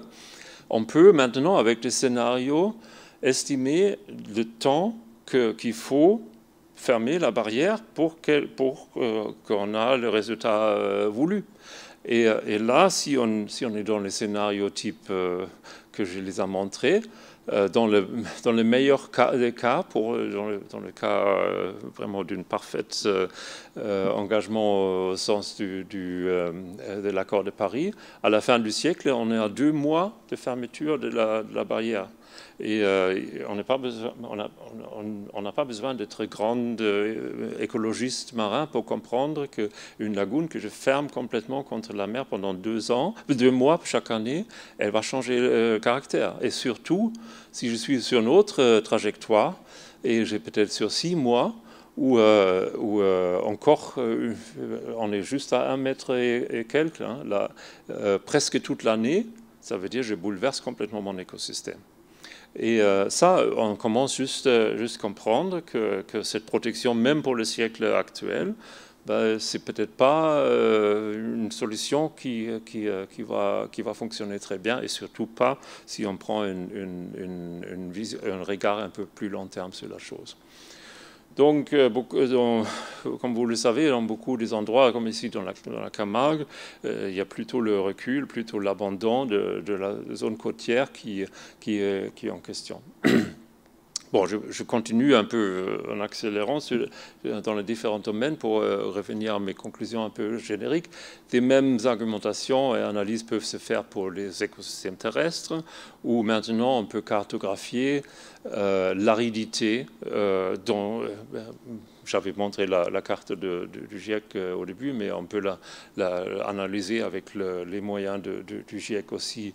on peut maintenant, avec des scénarios, estimer le temps qu'il faut fermer la barrière pour euh, qu'on ait a le résultat euh, voulu. Euh, et, là, si on, si on est dans les scénarios type que je les ai montrés, dans le, dans meilleur cas des cas, pour, dans, le, cas vraiment d'une parfaite engagement au sens du, de l'accord de Paris, à la fin du siècle, on est à deux mois de fermeture de la barrière. Et euh, on n'a pas, besoin d'être grande euh, écologiste marin pour comprendre qu'une lagune que je ferme complètement contre la mer pendant deux ans, deux mois chaque année, elle va changer le euh, caractère. Et surtout, si je suis sur une autre trajectoire, et j'ai peut-être sur six mois, ou, encore, on est juste à un mètre et, quelques, hein, presque toute l'année, ça veut dire que je bouleverse complètement mon écosystème. Et euh, ça, on commence juste, à euh, comprendre que, cette protection, même pour le siècle actuel, ben, c'est peut-être pas euh, une solution qui, qui, va, qui va fonctionner très bien, et surtout pas si on prend une, une, une, une, un regard un peu plus long terme sur la chose. Donc, euh, euh, euh, comme vous le savez, dans beaucoup des endroits, comme ici dans la, Camargue, il y a plutôt le recul, plutôt l'abandon de, la zone côtière qui est en question. Bon, je, continue un peu euh, en accélérant euh, dans les différents domaines pour euh, revenir à mes conclusions un peu génériques. Des mêmes argumentations et analyses peuvent se faire pour les écosystèmes terrestres, où maintenant on peut cartographier l'aridité dont ben, j'avais montré la, carte du GIEC au début, mais on peut la, analyser avec les moyens du GIEC aussi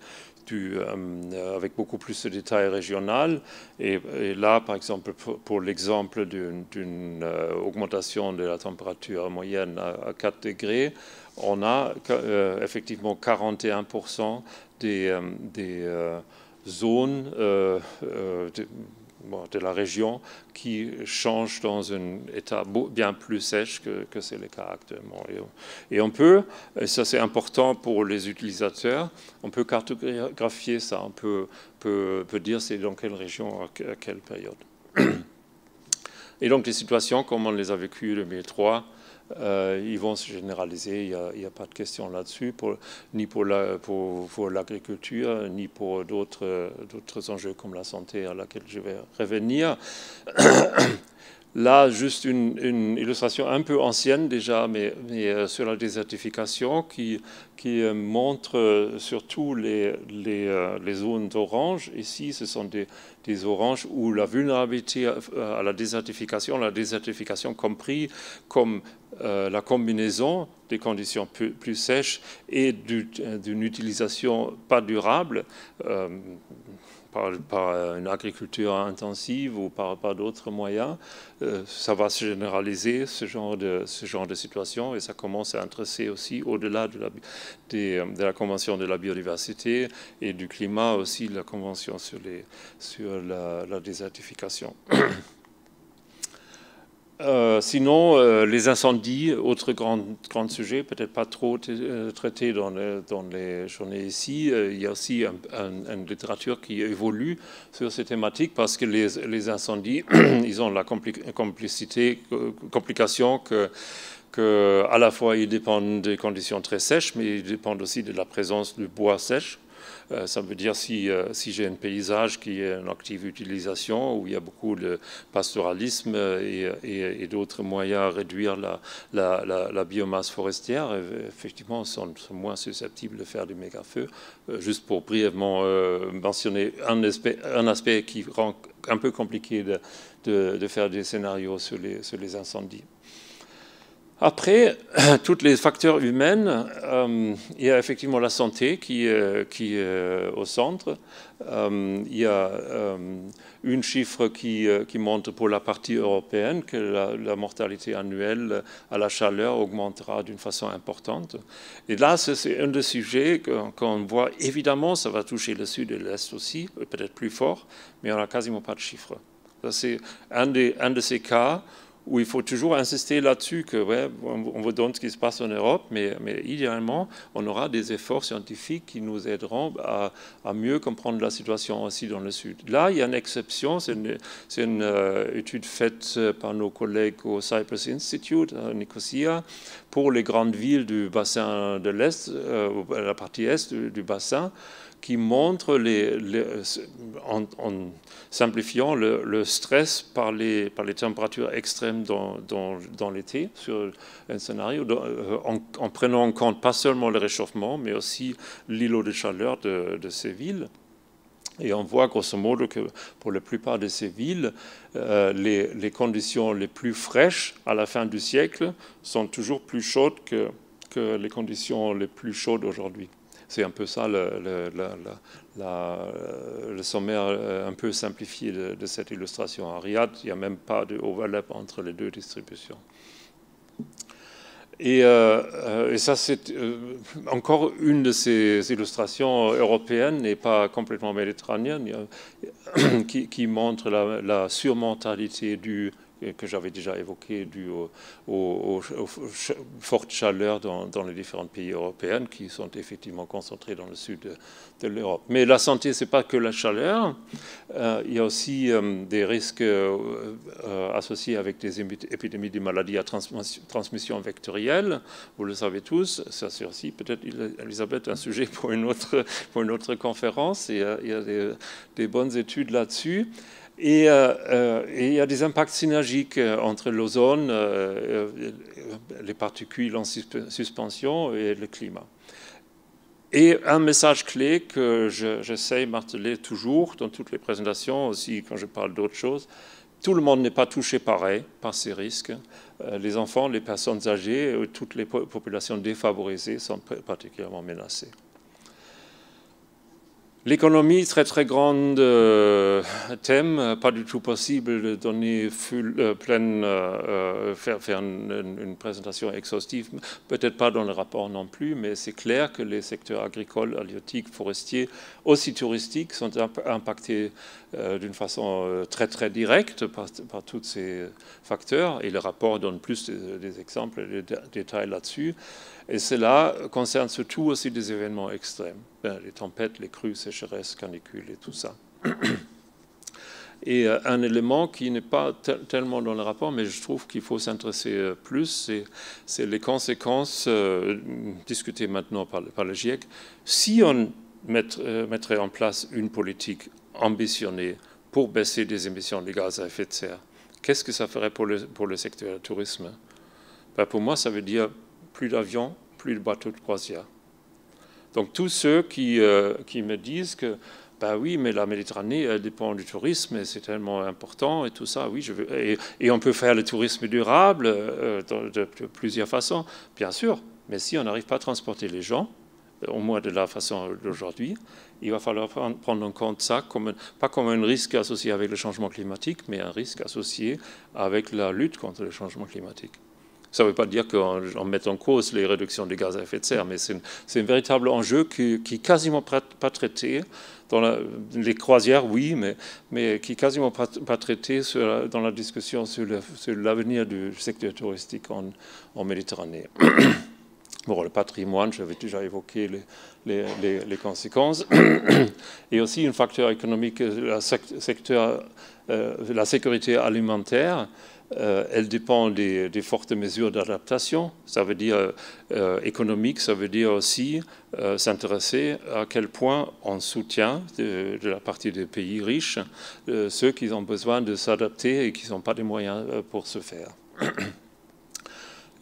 euh, avec beaucoup plus de détails régionaux. Et, là, par exemple, pour, l'exemple d'une euh, augmentation de la température moyenne à, 4 degrés, on a euh, effectivement 41% des, des zones de, de la région qui change dans un état bien plus sèche que, que c'est le cas actuellement. Et, on peut, et ça c'est important pour les utilisateurs, on peut cartographier ça, on peut, peut, peut dire c'est dans quelle région, à, quelle période. Et donc les situations, comme on les a vécues en 2003, euh, ils vont se généraliser, il n'y a, pas de question là-dessus, ni pour l'agriculture, pour, ni pour d'autres enjeux comme la santé à laquelle je vais revenir. Là, juste une, illustration un peu ancienne déjà, mais, euh, sur la désertification qui, euh, montre euh, surtout les, les, zones d'orange. Ici, ce sont des, oranges où la vulnérabilité à la désertification, la désertification compris comme la combinaison des conditions plus, sèches et d'une utilisation pas durable par, euh, une agriculture intensive ou par, d'autres moyens, euh, ça va se généraliser, ce genre, de, ce genre de situation, et ça commence à intéresser aussi au-delà de la, la Convention de la biodiversité et du climat, aussi la Convention sur, les, sur la, la désertification. Euh, sinon, euh, les incendies, autre grand, sujet, peut-être pas trop euh, traité dans, les journées ici. il y a aussi une littérature qui évolue sur ces thématiques parce que les, incendies, ils ont la complicité, complication que à la fois ils dépendent des conditions très sèches, mais ils dépendent aussi de la présence de bois sèche. Euh, ça veut dire si, euh, si j'ai un paysage qui est en active utilisation, où il y a beaucoup de pastoralisme euh, et, d'autres moyens à réduire la, biomasse forestière, effectivement, sont moins susceptibles de faire des méga Juste pour brièvement mentionner un aspect, qui rend un peu compliqué de, faire des scénarios sur sur les incendies. Après, toutes les facteurs humains, euh, il y a effectivement la santé qui, est euh, euh, au centre. il y a une chiffre qui, monte pour la partie européenne que la, mortalité annuelle à la chaleur augmentera d'une façon importante. Et là, c'est un des sujets qu'on voit. Évidemment, ça va toucher le sud et l'est aussi, peut-être plus fort, mais on n'a quasiment pas de chiffres. C'est un de ces cas où il faut toujours insister là-dessus que ouais, on vous donne ce qui se passe en Europe, mais, mais idéalement, on aura des efforts scientifiques qui nous aideront à, mieux comprendre la situation aussi dans le Sud. Là, il y a une exception, c'est une, euh, étude faite euh, par nos collègues au Cyprus Institute, à Nicosia, pour les grandes villes du bassin de l'Est, euh, la partie Est du bassin, qui montre, les, en, simplifiant, le, stress par les, par les températures extrêmes dans, l'été sur un scénario, euh, en, prenant en compte pas seulement le réchauffement, mais aussi l'îlot de chaleur de, ces villes. Et on voit grosso modo que pour la plupart de ces villes, euh, les, les, conditions les plus fraîches à la fin du siècle sont toujours plus chaudes que, que les conditions les plus chaudes aujourd'hui. C'est un peu ça le, euh, sommaire euh, un peu simplifié de, cette illustration. À Riyadh. il n'y a même pas de overlap entre les deux distributions. Et, euh, ça, c'est encore une de ces illustrations européennes et pas complètement méditerranéennes qui, qui montre la, la surmentalité du que j'avais déjà évoqué dû aux, fortes chaleurs dans, les différents pays européens qui sont effectivement concentrés dans le sud de, l'Europe. Mais la santé, ce n'est pas que la chaleur. Euh, il y a aussi euh, des risques euh, associés avec des épidémies de maladies à transmission vectorielle. Vous le savez tous. Ça, c'est aussi peut-être, Elisabeth, un sujet pour une autre, pour une autre conférence. il y a des, des bonnes études là-dessus. Euh, euh, et, il y a des impacts synergiques euh, entre l'ozone, les particules en suspension et le climat. Et un message clé que j'essaie de marteler toujours dans toutes les présentations, aussi quand je parle d'autres choses, tout le monde n'est pas touché pareil par ces risques. Les enfants, les personnes âgées, toutes les populations défavorisées sont particulièrement menacées. L'économie, très très grand euh, thème, pas du tout possible de donner euh, pleine, euh, faire, une, présentation exhaustive, peut-être pas dans le rapport non plus, mais c'est clair que les secteurs agricoles, halieutiques, forestiers, aussi touristiques sont impactés d'une façon très très directe par, toutes tous ces facteurs, et le rapport donne plus des, des exemples, des détails là-dessus, et cela concerne surtout aussi des événements extrêmes les tempêtes, les crues, sécheresses, canicules et tout ça. Et euh, un élément qui n'est pas tellement dans le rapport, mais je trouve qu'il faut s'intéresser euh, plus, c'est les conséquences euh, discutées maintenant par, le GIEC. Si on mettrait en place une politique ambitionnée pour baisser les émissions de gaz à effet de serre, qu'est-ce que ça ferait pour le, secteur du tourisme ben, Pour moi, ça veut dire plus d'avions, plus de bateaux de croisière. Donc tous ceux qui, euh, me disent que, ben oui, mais la Méditerranée, elle dépend du tourisme et c'est tellement important et tout ça, oui, je veux, et, on peut faire le tourisme durable euh, de, plusieurs façons, bien sûr, mais si on n'arrive pas à transporter les gens, euh, au moins de la façon d'aujourd'hui, il va falloir prendre en compte ça, comme, pas comme un risque associé avec le changement climatique, mais un risque associé avec la lutte contre le changement climatique. Ça ne veut pas dire qu'on mette en cause les réductions des gaz à effet de serre, mais c'est un véritable enjeu qui, n'est est quasiment pas traité. Dans les croisières, oui, mais, mais qui n'est quasiment pas, traité dans la discussion sur l'avenir du secteur touristique en, Méditerranée. Bon, le patrimoine, j'avais déjà évoqué les, les, les, conséquences. Et aussi un facteur économique, secteur, euh, la sécurité alimentaire. Euh, elle dépend des, fortes mesures d'adaptation. Ça veut dire euh, économique, ça veut dire aussi euh, s'intéresser à quel point on soutient de, de la partie des pays riches ceux qui ont besoin de s'adapter et qui n'ont pas les moyens pour se faire.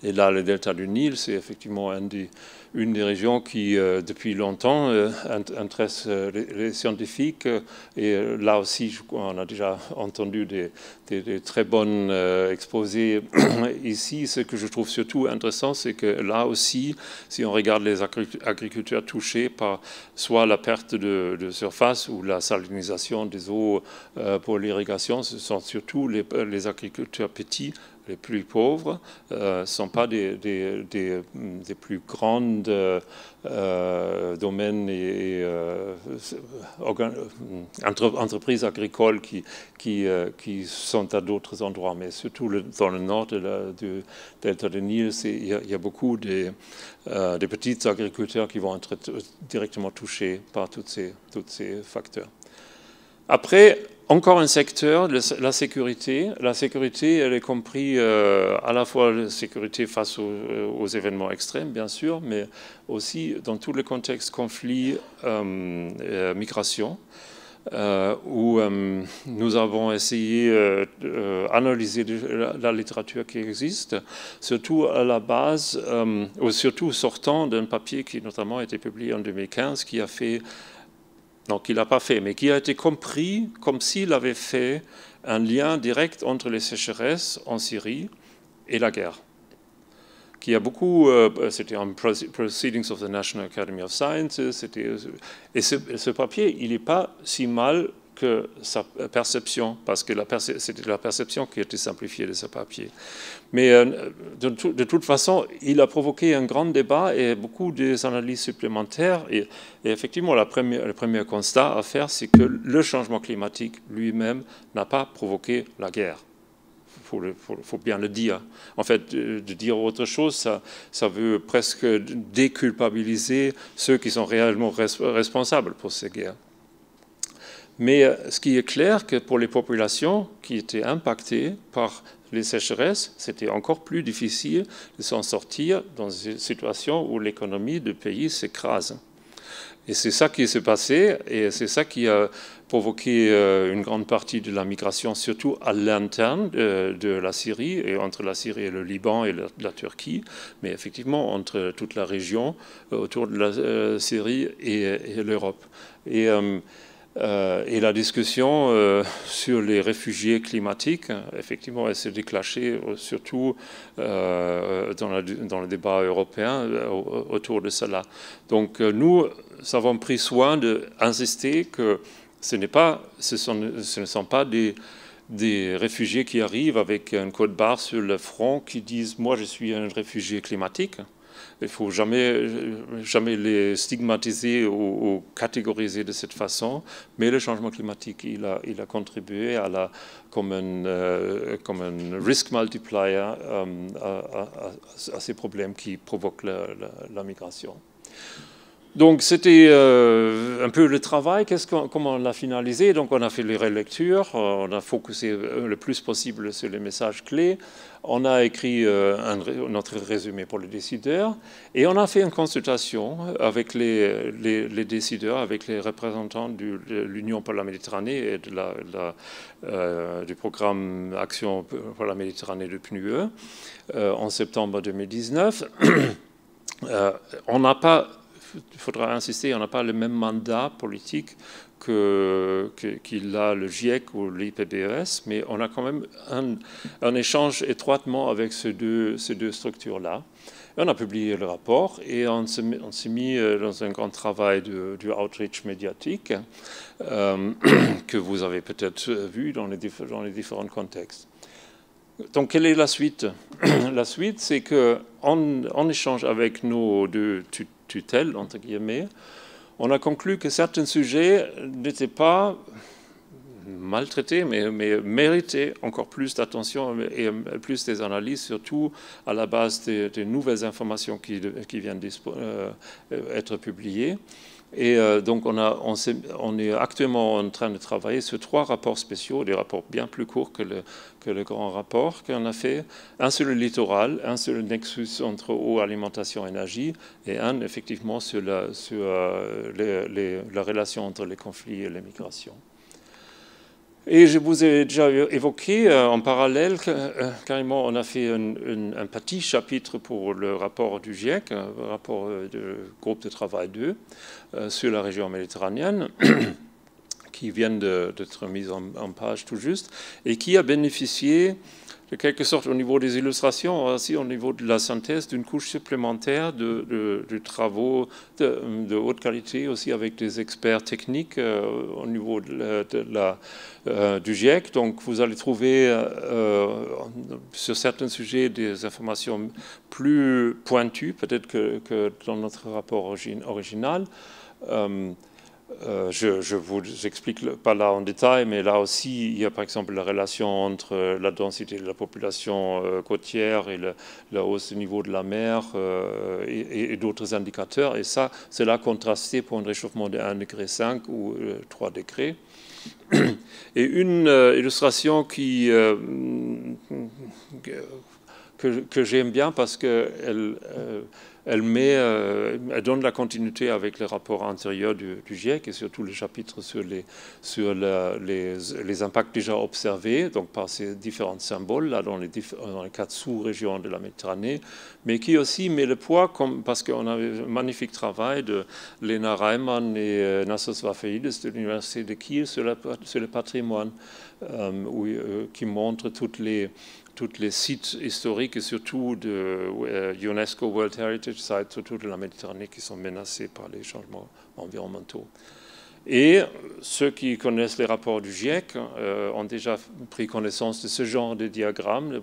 Et là, le delta du Nil, c'est effectivement un des une des régions qui, euh, depuis longtemps, euh, intéresse euh, les, scientifiques. Et là aussi, on a déjà entendu des, très bonnes exposés ici. Ce que je trouve surtout intéressant, c'est que là aussi, si on regarde les agriculteurs touchés par soit la perte de, surface ou la salinisation des eaux pour l'irrigation, ce sont surtout les agriculteurs petits les plus pauvres ne euh, sont pas des, des, plus grandes euh, domaines et, euh, entreprises agricoles qui, qui, qui sont à d'autres endroits. Mais surtout dans le nord de la, du delta de Nil, il y, a beaucoup de, petits agriculteurs qui vont être directement touchés par tous ces, toutes ces facteurs. Après, encore un secteur, la sécurité. La sécurité, elle est comprise euh, à la fois la sécurité face euh, aux, événements extrêmes, bien sûr, mais aussi dans tous les contextes conflits euh, migration, où nous avons essayé d'analyser la, littérature qui existe, surtout à la base, surtout sortant d'un papier qui notamment a été publié en 2015, qui a fait donc qu'il n'a pas fait, mais qui a été compris comme s'il avait fait un lien direct entre les sécheresses en Syrie et la guerre. Qui a beaucoup, euh, c'était en Proceedings of the National Academy of Sciences, et ce, papier, il n'est pas si mal sa perception, parce que c'était la perception qui était simplifiée de ce papier. Mais euh, de, toute façon, il a provoqué un grand débat et beaucoup d'analyses supplémentaires. Et, effectivement, la le premier constat à faire, c'est que le changement climatique lui-même n'a pas provoqué la guerre. Il faut, bien le dire. En fait, de, dire autre chose, ça, veut presque déculpabiliser ceux qui sont réellement responsables pour ces guerres. Mais euh, ce qui est clair, que pour les populations qui étaient impactées par les sécheresses, c'était encore plus difficile de s'en sortir dans une situation où l'économie du pays s'écrase. Et c'est ça qui s'est passé, et c'est ça qui a provoqué euh, une grande partie de la migration, surtout à l'interne euh, de, la Syrie, et entre la Syrie et le Liban et la, Turquie, mais effectivement entre toute la région autour de la Syrie et, l'Europe. Et euh, et la discussion euh, sur les réfugiés climatiques, effectivement, elle s'est déclenchée euh, surtout dans, le débat européen autour de cela. Donc nous avons pris soin d'insister que ce, ne sont pas des, des réfugiés qui arrivent avec un code barre sur le front qui disent ⁇ moi je suis un réfugié climatique ⁇ il ne faut jamais, jamais les stigmatiser ou, catégoriser de cette façon, mais le changement climatique, il a, il a contribué à la, comme, un, euh, comme un risk multiplier euh, à, ces problèmes qui provoquent la migration. Donc c'était euh, un peu le travail, comment on l'a finalisé. Donc on a fait les relectures, euh, on a focusé euh, le plus possible sur les messages clés, on a écrit un, notre résumé pour les décideurs et on a fait une consultation avec les, les, décideurs, avec les représentants du, de l'Union pour la Méditerranée et de la, du programme Action pour la Méditerranée de PNUE en septembre 2019. on n'a pas il faudra insister, on n'a pas le même mandat politique qu'il que, a le GIEC ou l'IPBES, mais on a quand même un, échange étroitement avec ces deux, ces deux structures-là. On a publié le rapport et on s'est mis euh, dans un grand travail de, du outreach médiatique euh, que vous avez peut-être vu dans les, dans les différents contextes donc, quelle est la suite La suite, c'est qu'en en échange avec nos deux tutelles, entre guillemets, on a conclu que certains sujets n'étaient pas maltraités, mais, méritaient encore plus d'attention et plus des analyses, surtout à la base des, nouvelles informations qui, viennent d'être euh, être publiées. Et euh, donc, on, est, actuellement en train de travailler sur trois rapports spéciaux, des rapports bien plus courts que le, grand rapport qu'on a fait. Un sur le littoral, un sur le nexus entre eau, alimentation, et énergie, et un effectivement sur euh, la relation entre les conflits et les migrations. Et je vous ai déjà évoqué euh, en parallèle, euh, carrément, on a fait un, petit chapitre pour le rapport du GIEC, le rapport euh, du groupe de travail 2 sur la région méditerranéenne. qui vient d'être mis en, page tout juste, et qui a bénéficié de quelque sorte au niveau des illustrations, aussi hein, au niveau de la synthèse, d'une couche supplémentaire de, travaux de, haute qualité, aussi avec des experts techniques euh, au niveau euh, du GIEC. Donc vous allez trouver euh, sur certains sujets des informations plus pointues, peut-être que, dans notre rapport original. Euh, je ne vous explique pas là en détail, mais là aussi, il y a par exemple la relation entre la densité de la population euh, côtière et le, la hausse du niveau de la mer euh, et, d'autres indicateurs. Et ça, c'est là contrasté pour un réchauffement de 1,5 degré ou 3 degrés. Et une illustration qui, que, que j'aime bien parce qu'elle elle, met, euh, donne la continuité avec les rapports antérieurs du, GIEC et surtout le chapitre sur, les, sur les, impacts déjà observés, donc par ces différents symboles là, dans, les, quatre sous-régions de la Méditerranée, mais qui aussi met le poids, comme, parce qu'on avait un magnifique travail de Lena Reimann et euh, Nassos Vafaïdis de l'Université de Kiel sur, le patrimoine, euh, qui montre toutes les tous les sites historiques et surtout de euh, UNESCO World Heritage Site, surtout de la Méditerranée, qui sont menacés par les changements environnementaux. Et ceux qui connaissent les rapports du GIEC euh, ont déjà pris connaissance de ce genre de diagramme.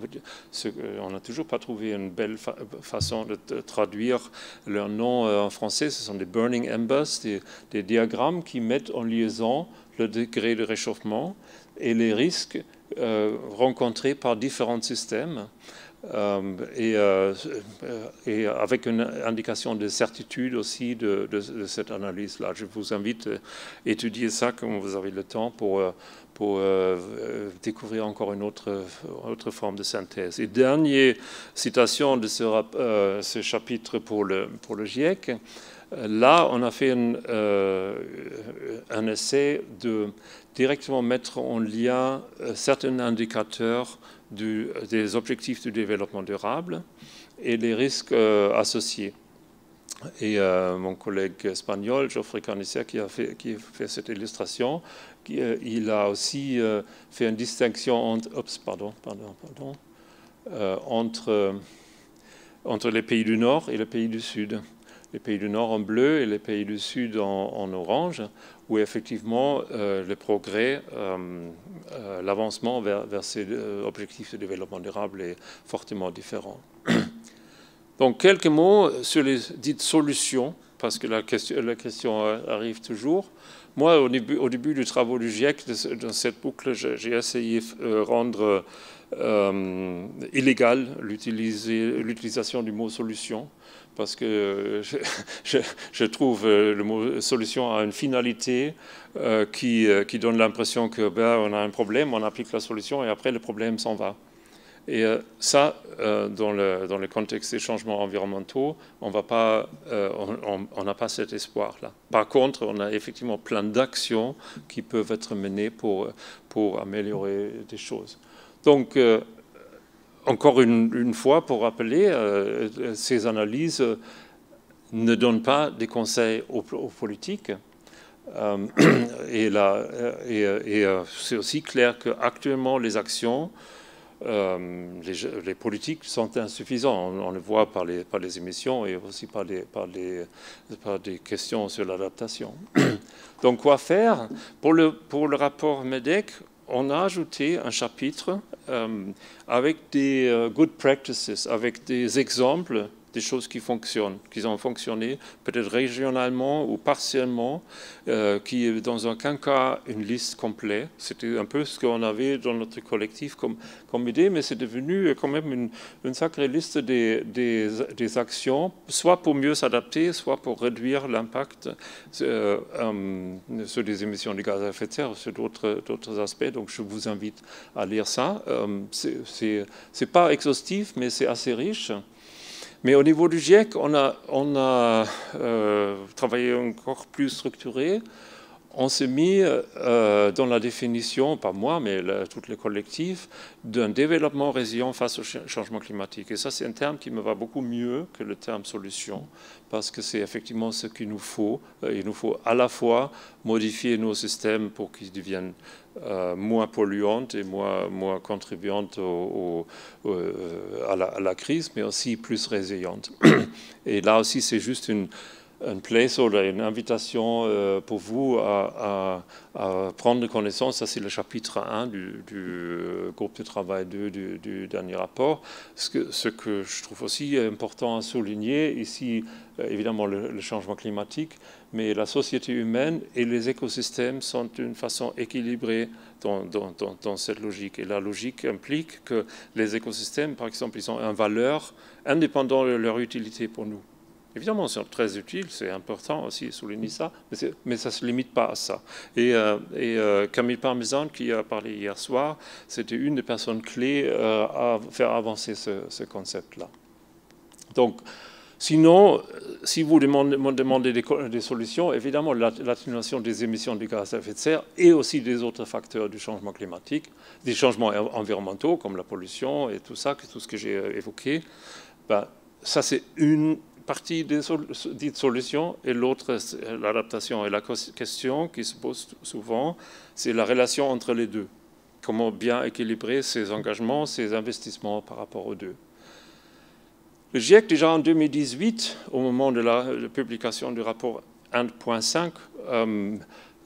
Ce, euh, on n'a toujours pas trouvé une belle façon de, traduire leur nom en français. Ce sont des burning embers, des diagrammes qui mettent en liaison le degré de réchauffement et les risques euh, rencontrés par différents systèmes. Euh, et, euh, et, avec une indication de certitude aussi de, cette analyse-là. Je vous invite à étudier ça quand vous avez le temps pour, pour découvrir encore une autre, autre forme de synthèse. Et dernière citation de ce, ce chapitre pour le, pour le GIEC, là, on a fait un essai de directement mettre en lien euh, certains indicateurs du, des objectifs du développement durable et les risques euh, associés. Et euh, mon collègue espagnol, Geoffrey Carnicer, qui a fait, qui fait cette illustration, qui, il a aussi fait une distinction entre, pardon, pardon, pardon, entre, entre les pays du Nord et les pays du Sud. Les pays du Nord en bleu et les pays du Sud en, en orange où effectivement euh, le progrès, euh, euh, l'avancement vers, vers, ces objectifs de développement durable est fortement différent. Donc quelques mots sur les dites solutions, parce que la question, la question arrive toujours. Moi, au début, au début, du travail du GIEC, dans cette boucle, j'ai essayé de rendre illégale l'utilisation du mot solution parce que euh, je, trouve euh, le mot euh, solution à une finalité qui, qui, donne l'impression que ben, on a un problème, on applique la solution et après le problème s'en va. Et ça, dans le, dans, le, contexte des changements environnementaux, on n'a pas, on, on, pas cet espoir-là. Par contre, on a effectivement plein d'actions qui peuvent être menées pour, pour améliorer des choses. Donc, encore une, fois, pour rappeler, euh, ces analyses euh, ne donnent pas des conseils aux, politiques. Euh, et, c'est aussi clair qu'actuellement, les actions, les, politiques sont insuffisants. On, le voit par les, les émissions et aussi par, les, par, les, des questions sur l'adaptation. Donc, quoi faire pour le, pour le rapport MEDEC, on a ajouté un chapitre euh, avec des euh, good practices, avec des exemples des choses qui fonctionnent, qui ont fonctionné peut-être régionalement ou partiellement, euh, qui est dans aucun cas une liste complète. C'était un peu ce qu'on avait dans notre collectif comme, comme idée, mais c'est devenu quand même une, sacrée liste des, actions, soit pour mieux s'adapter, soit pour réduire l'impact euh, euh, sur les émissions de gaz à effet de serre, sur d'autres aspects. Donc je vous invite à lire ça. c'est pas exhaustif, mais c'est assez riche. Mais au niveau du GIEC, on a, on a euh, travaillé encore plus structuré. On s'est mis euh, dans la définition, pas moi, mais tous les collectifs, d'un développement résilient face au changement climatique. Et ça, c'est un terme qui me va beaucoup mieux que le terme solution, parce que c'est effectivement ce qu'il nous faut. Euh, il nous faut à la fois modifier nos systèmes pour qu'ils deviennent euh, moins polluante et moins, contribuante euh, à, la, crise, mais aussi plus résiliente. Et là aussi, c'est juste une, place placeholder, une invitation euh, pour vous à, prendre connaissance, ça c'est le chapitre 1 du, groupe de travail 2 du, dernier rapport. Ce que, je trouve aussi important à souligner ici, évidemment le changement climatique, mais la société humaine et les écosystèmes sont d'une façon équilibrée dans, cette logique. Et la logique implique que les écosystèmes, par exemple, ils ont une valeur indépendante de leur utilité pour nous. Évidemment, ils sont très utiles, c'est important aussi, souligner ça, mais, ça ne se limite pas à ça. Et, euh, euh, Camille Parmesan, qui a parlé hier soir, c'était une des personnes clés euh, à faire avancer ce, ce concept-là. Donc, Sinon, euh, si vous me demandez des, solutions, évidemment, l'atténuation des émissions de gaz à effet de serre et aussi des autres facteurs du changement climatique, des changements environnementaux comme la pollution et tout ça, tout ce que j'ai euh, évoqué, ben, ça c'est une partie des dites solutions et l'autre, l'adaptation. Et la question qui se pose souvent, c'est la relation entre les deux. Comment bien équilibrer ces engagements, ces investissements par rapport aux deux. Le GIEC, déjà en 2018, au moment de la, publication du rapport 1.5, euh,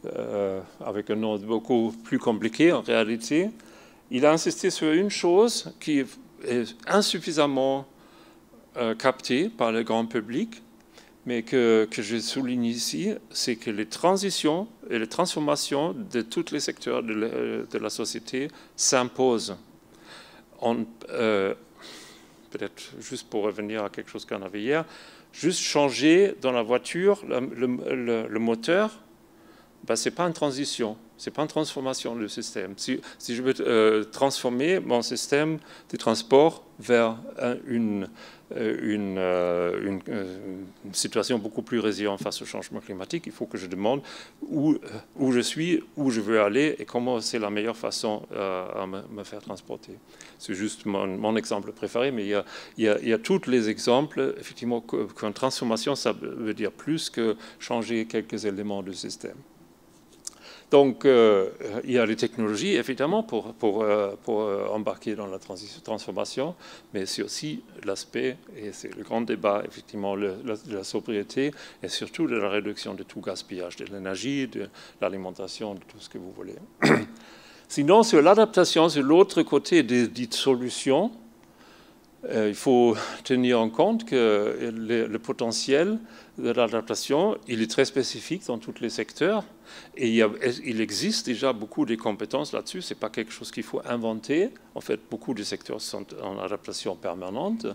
euh, avec un nom beaucoup plus compliqué en réalité, il a insisté sur une chose qui est insuffisamment euh, captée par le grand public, mais que, je souligne ici, c'est que les transitions et les transformations de tous les secteurs de la, société s'imposent peut-être juste pour revenir à quelque chose qu'on avait hier, juste changer dans la voiture le, moteur, ben, ce n'est pas une transition, ce n'est pas une transformation du système. Si, je veux euh, transformer mon système de transport vers une euh, une, euh, euh, situation beaucoup plus résiliente face au changement climatique, il faut que je demande où, où je suis, où je veux aller et comment c'est la meilleure façon à me, faire transporter. C'est juste mon, exemple préféré, mais il y, a, a, a tous les exemples, effectivement, qu'une transformation, ça veut dire plus que changer quelques éléments du système. Donc, euh, il y a les technologies, évidemment, pour, euh, euh, embarquer dans la transformation, mais c'est aussi l'aspect, et c'est le grand débat, effectivement, de la sobriété et surtout de la réduction de tout gaspillage, de l'énergie, de l'alimentation, de tout ce que vous voulez. Sinon, sur l'adaptation, sur l'autre côté des dites solutions, euh, il faut tenir en compte que le, potentiel de l'adaptation, il est très spécifique dans tous les secteurs et il, existe déjà beaucoup de compétences là-dessus. Ce n'est pas quelque chose qu'il faut inventer. En fait, beaucoup de secteurs sont en adaptation permanente.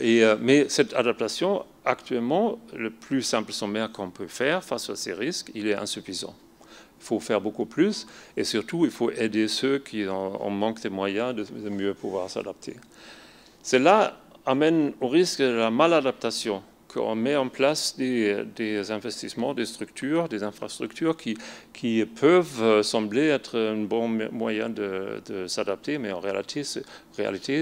Euh, mais cette adaptation, actuellement, le plus simple sommaire qu'on peut faire face à ces risques, il est insuffisant. Il faut faire beaucoup plus et surtout, il faut aider ceux qui ont manque manquent des moyens de mieux pouvoir s'adapter. Cela amène au risque de la maladaptation qu'on met en place des, investissements, des structures, des infrastructures qui, qui peuvent euh, sembler être un bon moyen de, de s'adapter, mais en réalité,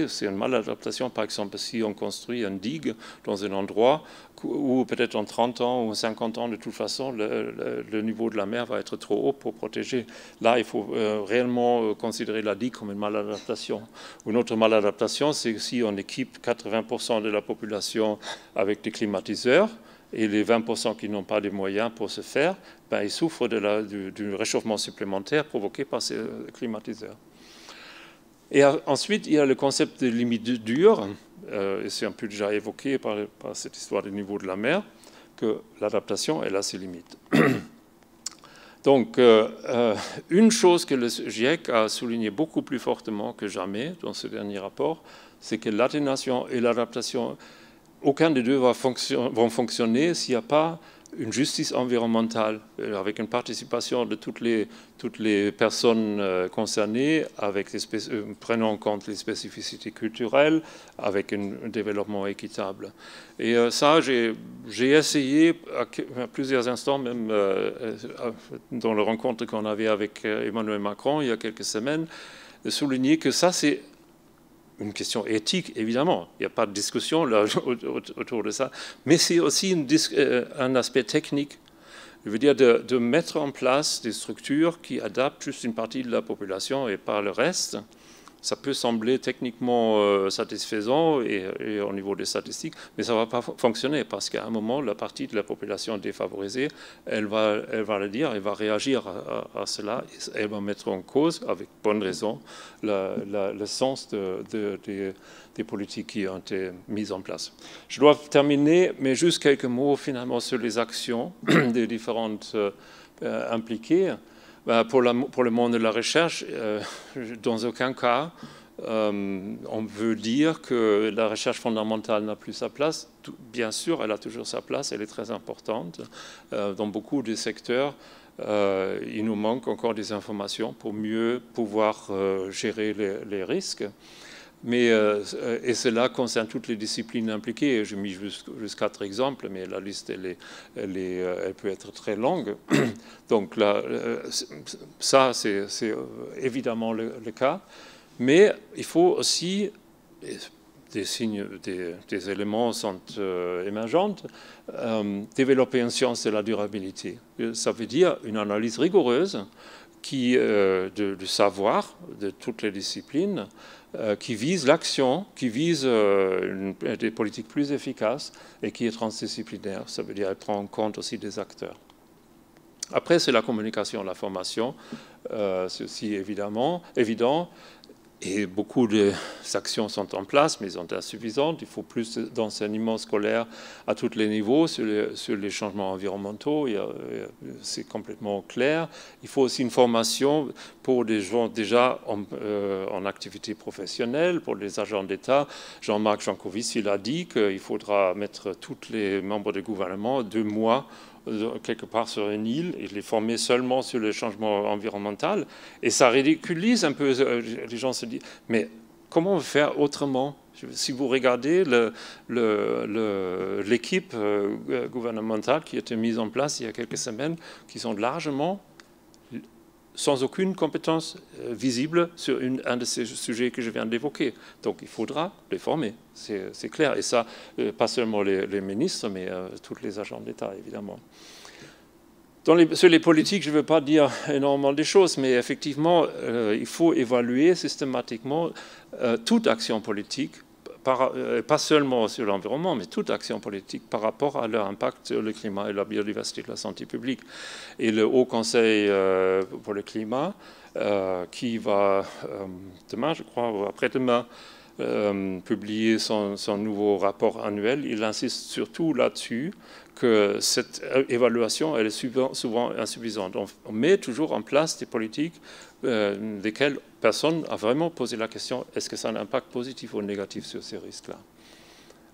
c'est une maladaptation. Par exemple, si on construit un digue dans un endroit ou peut-être en 30 ans ou en 50 ans, de toute façon, le, niveau de la mer va être trop haut pour protéger. Là, il faut euh, réellement euh, considérer la digue comme une maladaptation. Une autre maladaptation, c'est si on équipe 80% de la population avec des climatiseurs et les 20% qui n'ont pas les moyens pour se faire, ben, ils souffrent du, du réchauffement supplémentaire provoqué par ces euh, climatiseurs. Et ensuite, il y a le concept de limite dure. Euh, et c'est un peu déjà évoqué par, cette histoire du niveau de la mer, que l'adaptation, elle a ses limites. Donc, euh, euh, une chose que le GIEC a souligné beaucoup plus fortement que jamais dans ce dernier rapport, c'est que l'atténuation et l'adaptation, aucun des deux va vont fonctionner s'il n'y a pas une justice environnementale euh, avec une participation de toutes les, toutes les personnes euh, concernées, avec euh, prenant en compte les spécificités culturelles, avec un développement équitable. Et ça, j'ai essayé à, plusieurs instants, même dans la rencontre qu'on avait avec Emmanuel Macron il y a quelques semaines, de souligner que ça, c'est une question éthique, évidemment. Il n'y a pas de discussion là, autour de ça. Mais c'est aussi euh, un aspect technique. Je veux dire de, de, mettre en place des structures qui adaptent juste une partie de la population et pas le reste ça peut sembler techniquement euh, satisfaisant et, au niveau des statistiques, mais ça ne va pas fonctionner parce qu'à un moment, la partie de la population défavorisée, elle va, elle va le dire, elle va réagir à, cela, et elle va mettre en cause, avec bonne raison, le sens de, des politiques qui ont été mises en place. Je dois terminer, mais juste quelques mots finalement sur les actions des différentes euh, impliquées. Bah, pour, le monde de la recherche, euh, dans aucun cas, euh, on veut dire que la recherche fondamentale n'a plus sa place. bien sûr, elle a toujours sa place, elle est très importante. Euh, dans beaucoup de secteurs, il nous manque encore des informations pour mieux pouvoir gérer les risques. Mais, euh, euh, et cela concerne toutes les disciplines impliquées. J'ai mis juste, quatre exemples, mais la liste, elle, euh, peut être très longue. Donc là, ça, c'est évidemment le, cas. Mais il faut aussi, des, signes, des, éléments sont émergents, développer une science de la durabilité. Ça veut dire une analyse rigoureuse qui, du, savoir de toutes les disciplines euh, qui vise l'action, qui vise euh, des politiques plus efficaces et qui est transdisciplinaire. Ça veut dire qu'elle prend en compte aussi des acteurs. Après, c'est la communication, la formation. Euh, ceci c'est aussi évidemment évident. Et beaucoup d'actions sont en place, mais elles sont insuffisantes. Il faut plus d'enseignement scolaire à tous les niveaux sur les, changements environnementaux. C'est complètement clair. Il faut aussi une formation pour des gens déjà en, euh, en activité professionnelle, pour les agents d'État. Jean-Marc Jancovici l'a dit qu'il faudra mettre tous les membres du gouvernement deux mois euh, quelque part sur une île, il est formé seulement sur le changement environnemental, et ça ridiculise un peu, euh, les gens se disent, mais comment faire autrement si vous regardez l'équipe euh, gouvernementale qui a été mise en place il y a quelques semaines, qui sont largement sans aucune compétence euh, visible sur une, un de ces sujets que je viens d'évoquer. Donc il faudra les former, c'est clair. Et ça, euh, pas seulement les, ministres, mais euh, toutes tous les agents d'État, évidemment. Dans les, sur les politiques, je ne veux pas dire énormément de choses, mais effectivement, il faut évaluer systématiquement toute action politique euh, pas seulement sur l'environnement, mais toute action politique par rapport à leur impact sur le climat et la biodiversité, la santé publique. Et le Haut Conseil euh, pour le climat, euh, qui va demain, je crois, ou après-demain, publier son, nouveau rapport annuel, il insiste surtout là-dessus que cette évaluation elle est souvent, insuffisante. on, met toujours en place des politiques euh, desquels personne n'a vraiment posé la question est-ce que ça a un impact positif ou négatif sur ces risques-là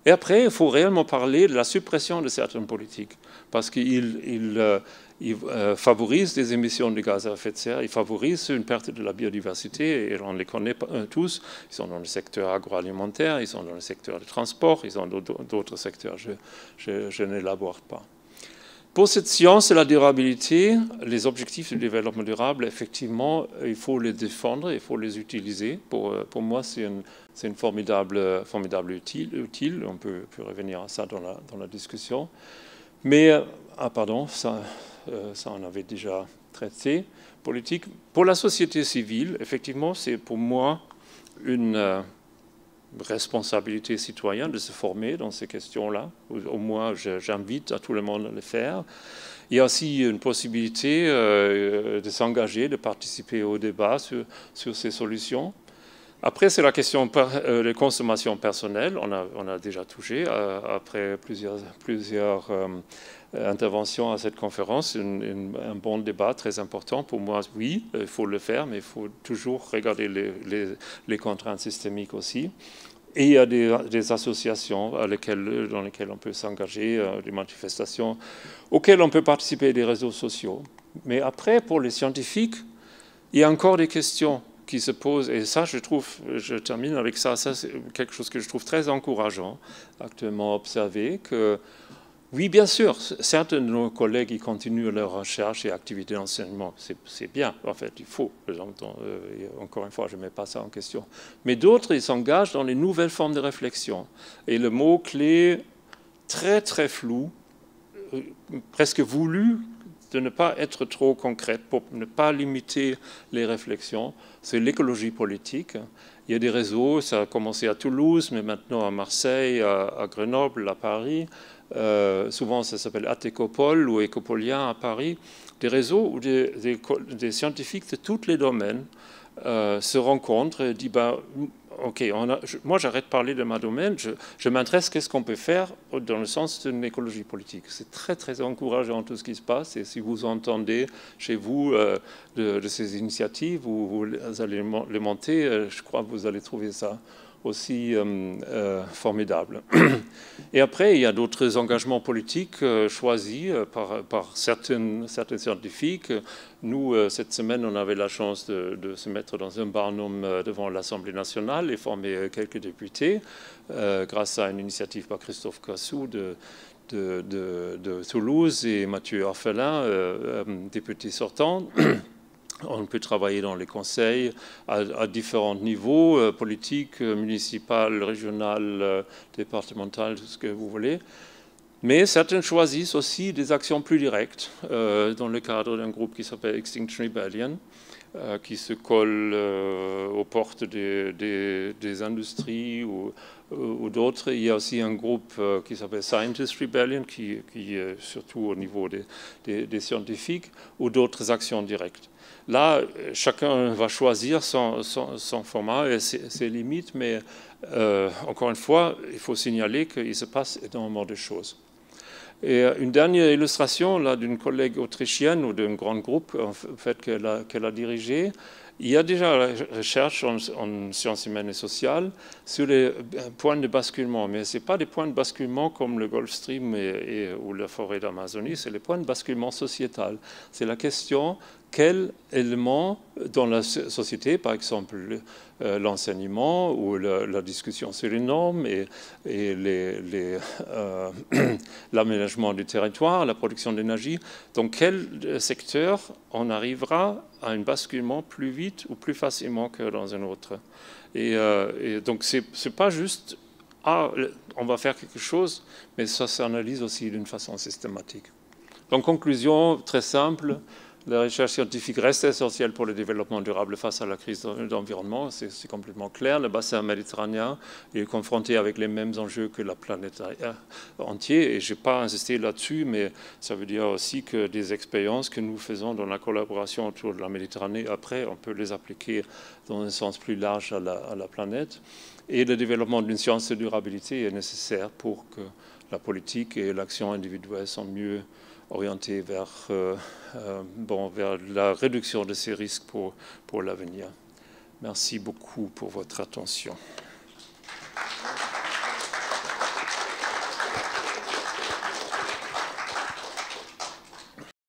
Et après, il faut réellement parler de la suppression de certaines politiques, parce qu'ils euh, euh, favorisent des émissions de gaz à effet de serre, ils favorisent une perte de la biodiversité, et on les connaît tous. Ils sont dans le secteur agroalimentaire, ils sont dans le secteur des transport, ils sont dans d'autres secteurs, je, je, je n'élabore pas. Pour cette science et la durabilité, les objectifs du développement durable, effectivement, il faut les défendre, il faut les utiliser. Pour, euh, pour moi, c'est une, une, formidable, formidable utile, On peut, revenir à ça dans la, dans la discussion. Mais, euh, ah pardon, ça, euh, ça on avait déjà traité, politique. Pour la société civile, effectivement, c'est pour moi une responsabilité citoyenne de se former dans ces questions-là. Au moins, j'invite à tout le monde à le faire. Il y a aussi une possibilité euh, de s'engager, de participer au débat sur, sur ces solutions. Après, c'est la question par euh, de consommation personnelle. On a, on a déjà touché euh, après plusieurs, plusieurs euh, intervention à cette conférence, un bon débat très important. Pour moi, oui, il faut le faire, mais il faut toujours regarder les, contraintes systémiques aussi. Et il y a des, associations dans lesquelles on peut s'engager, euh, des manifestations auxquelles on peut participer, des réseaux sociaux. Mais après, pour les scientifiques, il y a encore des questions qui se posent. Et ça, je trouve, je termine avec ça, ça c'est quelque chose que je trouve très encourageant, actuellement observer que oui, bien sûr. Certains de nos collègues ils continuent leurs recherches et activités d'enseignement. C'est bien, en fait, il faut. Euh, encore une fois, je ne mets pas ça en question. Mais d'autres, ils s'engagent dans les nouvelles formes de réflexion. Et le mot-clé, très, très flou, euh, presque voulu de ne pas être trop concrète pour ne pas limiter les réflexions, c'est l'écologie politique. Il y a des réseaux, ça a commencé à Toulouse, mais maintenant à Marseille, à Grenoble, à Paris. Euh, souvent ça s'appelle Atécopole ou Écopolien à Paris, des réseaux où des, scientifiques de tous les domaines euh, se rencontrent et disent bah, mm, Ok, moi j'arrête de parler de ma domaine, je, m'intéresse à ce qu'on peut faire dans le sens d'une écologie politique. C'est très très encourageant tout ce qui se passe et si vous entendez chez vous euh, de, ces initiatives, vous, vous allez les monter, je crois que vous allez trouver ça aussi euh, euh, formidable. Et après, il y a d'autres engagements politiques euh, choisis par, par certains, scientifiques. Nous, cette semaine, on avait la chance de, se mettre dans un barnum devant l'Assemblée nationale et former quelques députés grâce à une initiative par Christophe Cassou de, de, de, Toulouse et Mathieu Orphelin, député sortant. On peut travailler dans les conseils à, différents niveaux, euh, politiques, euh, municipales, régionales, euh, départementales, tout ce que vous voulez. Mais certains choisissent aussi des actions plus directes dans le cadre d'un groupe qui s'appelle Extinction Rebellion, qui se colle aux portes des, industries ou, ou d'autres. Il y a aussi un groupe qui s'appelle Scientist Rebellion, qui, est surtout au niveau des scientifiques, ou d'autres actions directes. Là, chacun va choisir son, format et ses, limites, mais euh, encore une fois, il faut signaler qu'il se passe énormément de choses. Et euh, une dernière illustration là d'une collègue autrichienne ou d'un grand groupe en fait qu'elle a, dirigé. Il y a déjà la recherche en, sciences humaines et sociales sur les euh, points de basculement, mais ce n'est pas des points de basculement comme le Gulf Stream ou la forêt d'Amazonie, c'est les points de basculement sociétal. C'est la question quel élément dans la société, par exemple euh, l'enseignement ou la, discussion sur les normes et, euh, l'aménagement du territoire, la production d'énergie, dans quel euh, secteur on arrivera à un basculement plus vite ou plus facilement que dans un autre. Et, donc ce n'est pas juste, ah, on va faire quelque chose, mais ça s'analyse aussi d'une façon systématique. Donc conclusion très simple. La recherche scientifique reste essentielle pour le développement durable face à la crise d'environnement. c'est complètement clair. Le bassin méditerranéen est confronté avec les mêmes enjeux que la planète euh, entière, et je n'ai pas insisté là-dessus, mais ça veut dire aussi que des expériences que nous faisons dans la collaboration autour de la Méditerranée, après, on peut les appliquer dans un sens plus large à la, planète. Et le développement d'une science de durabilité est nécessaire pour que la politique et l'action individuelle soient mieux orienté vers, euh, euh, bon, vers la réduction de ces risques pour, pour l'avenir. Merci beaucoup pour votre attention.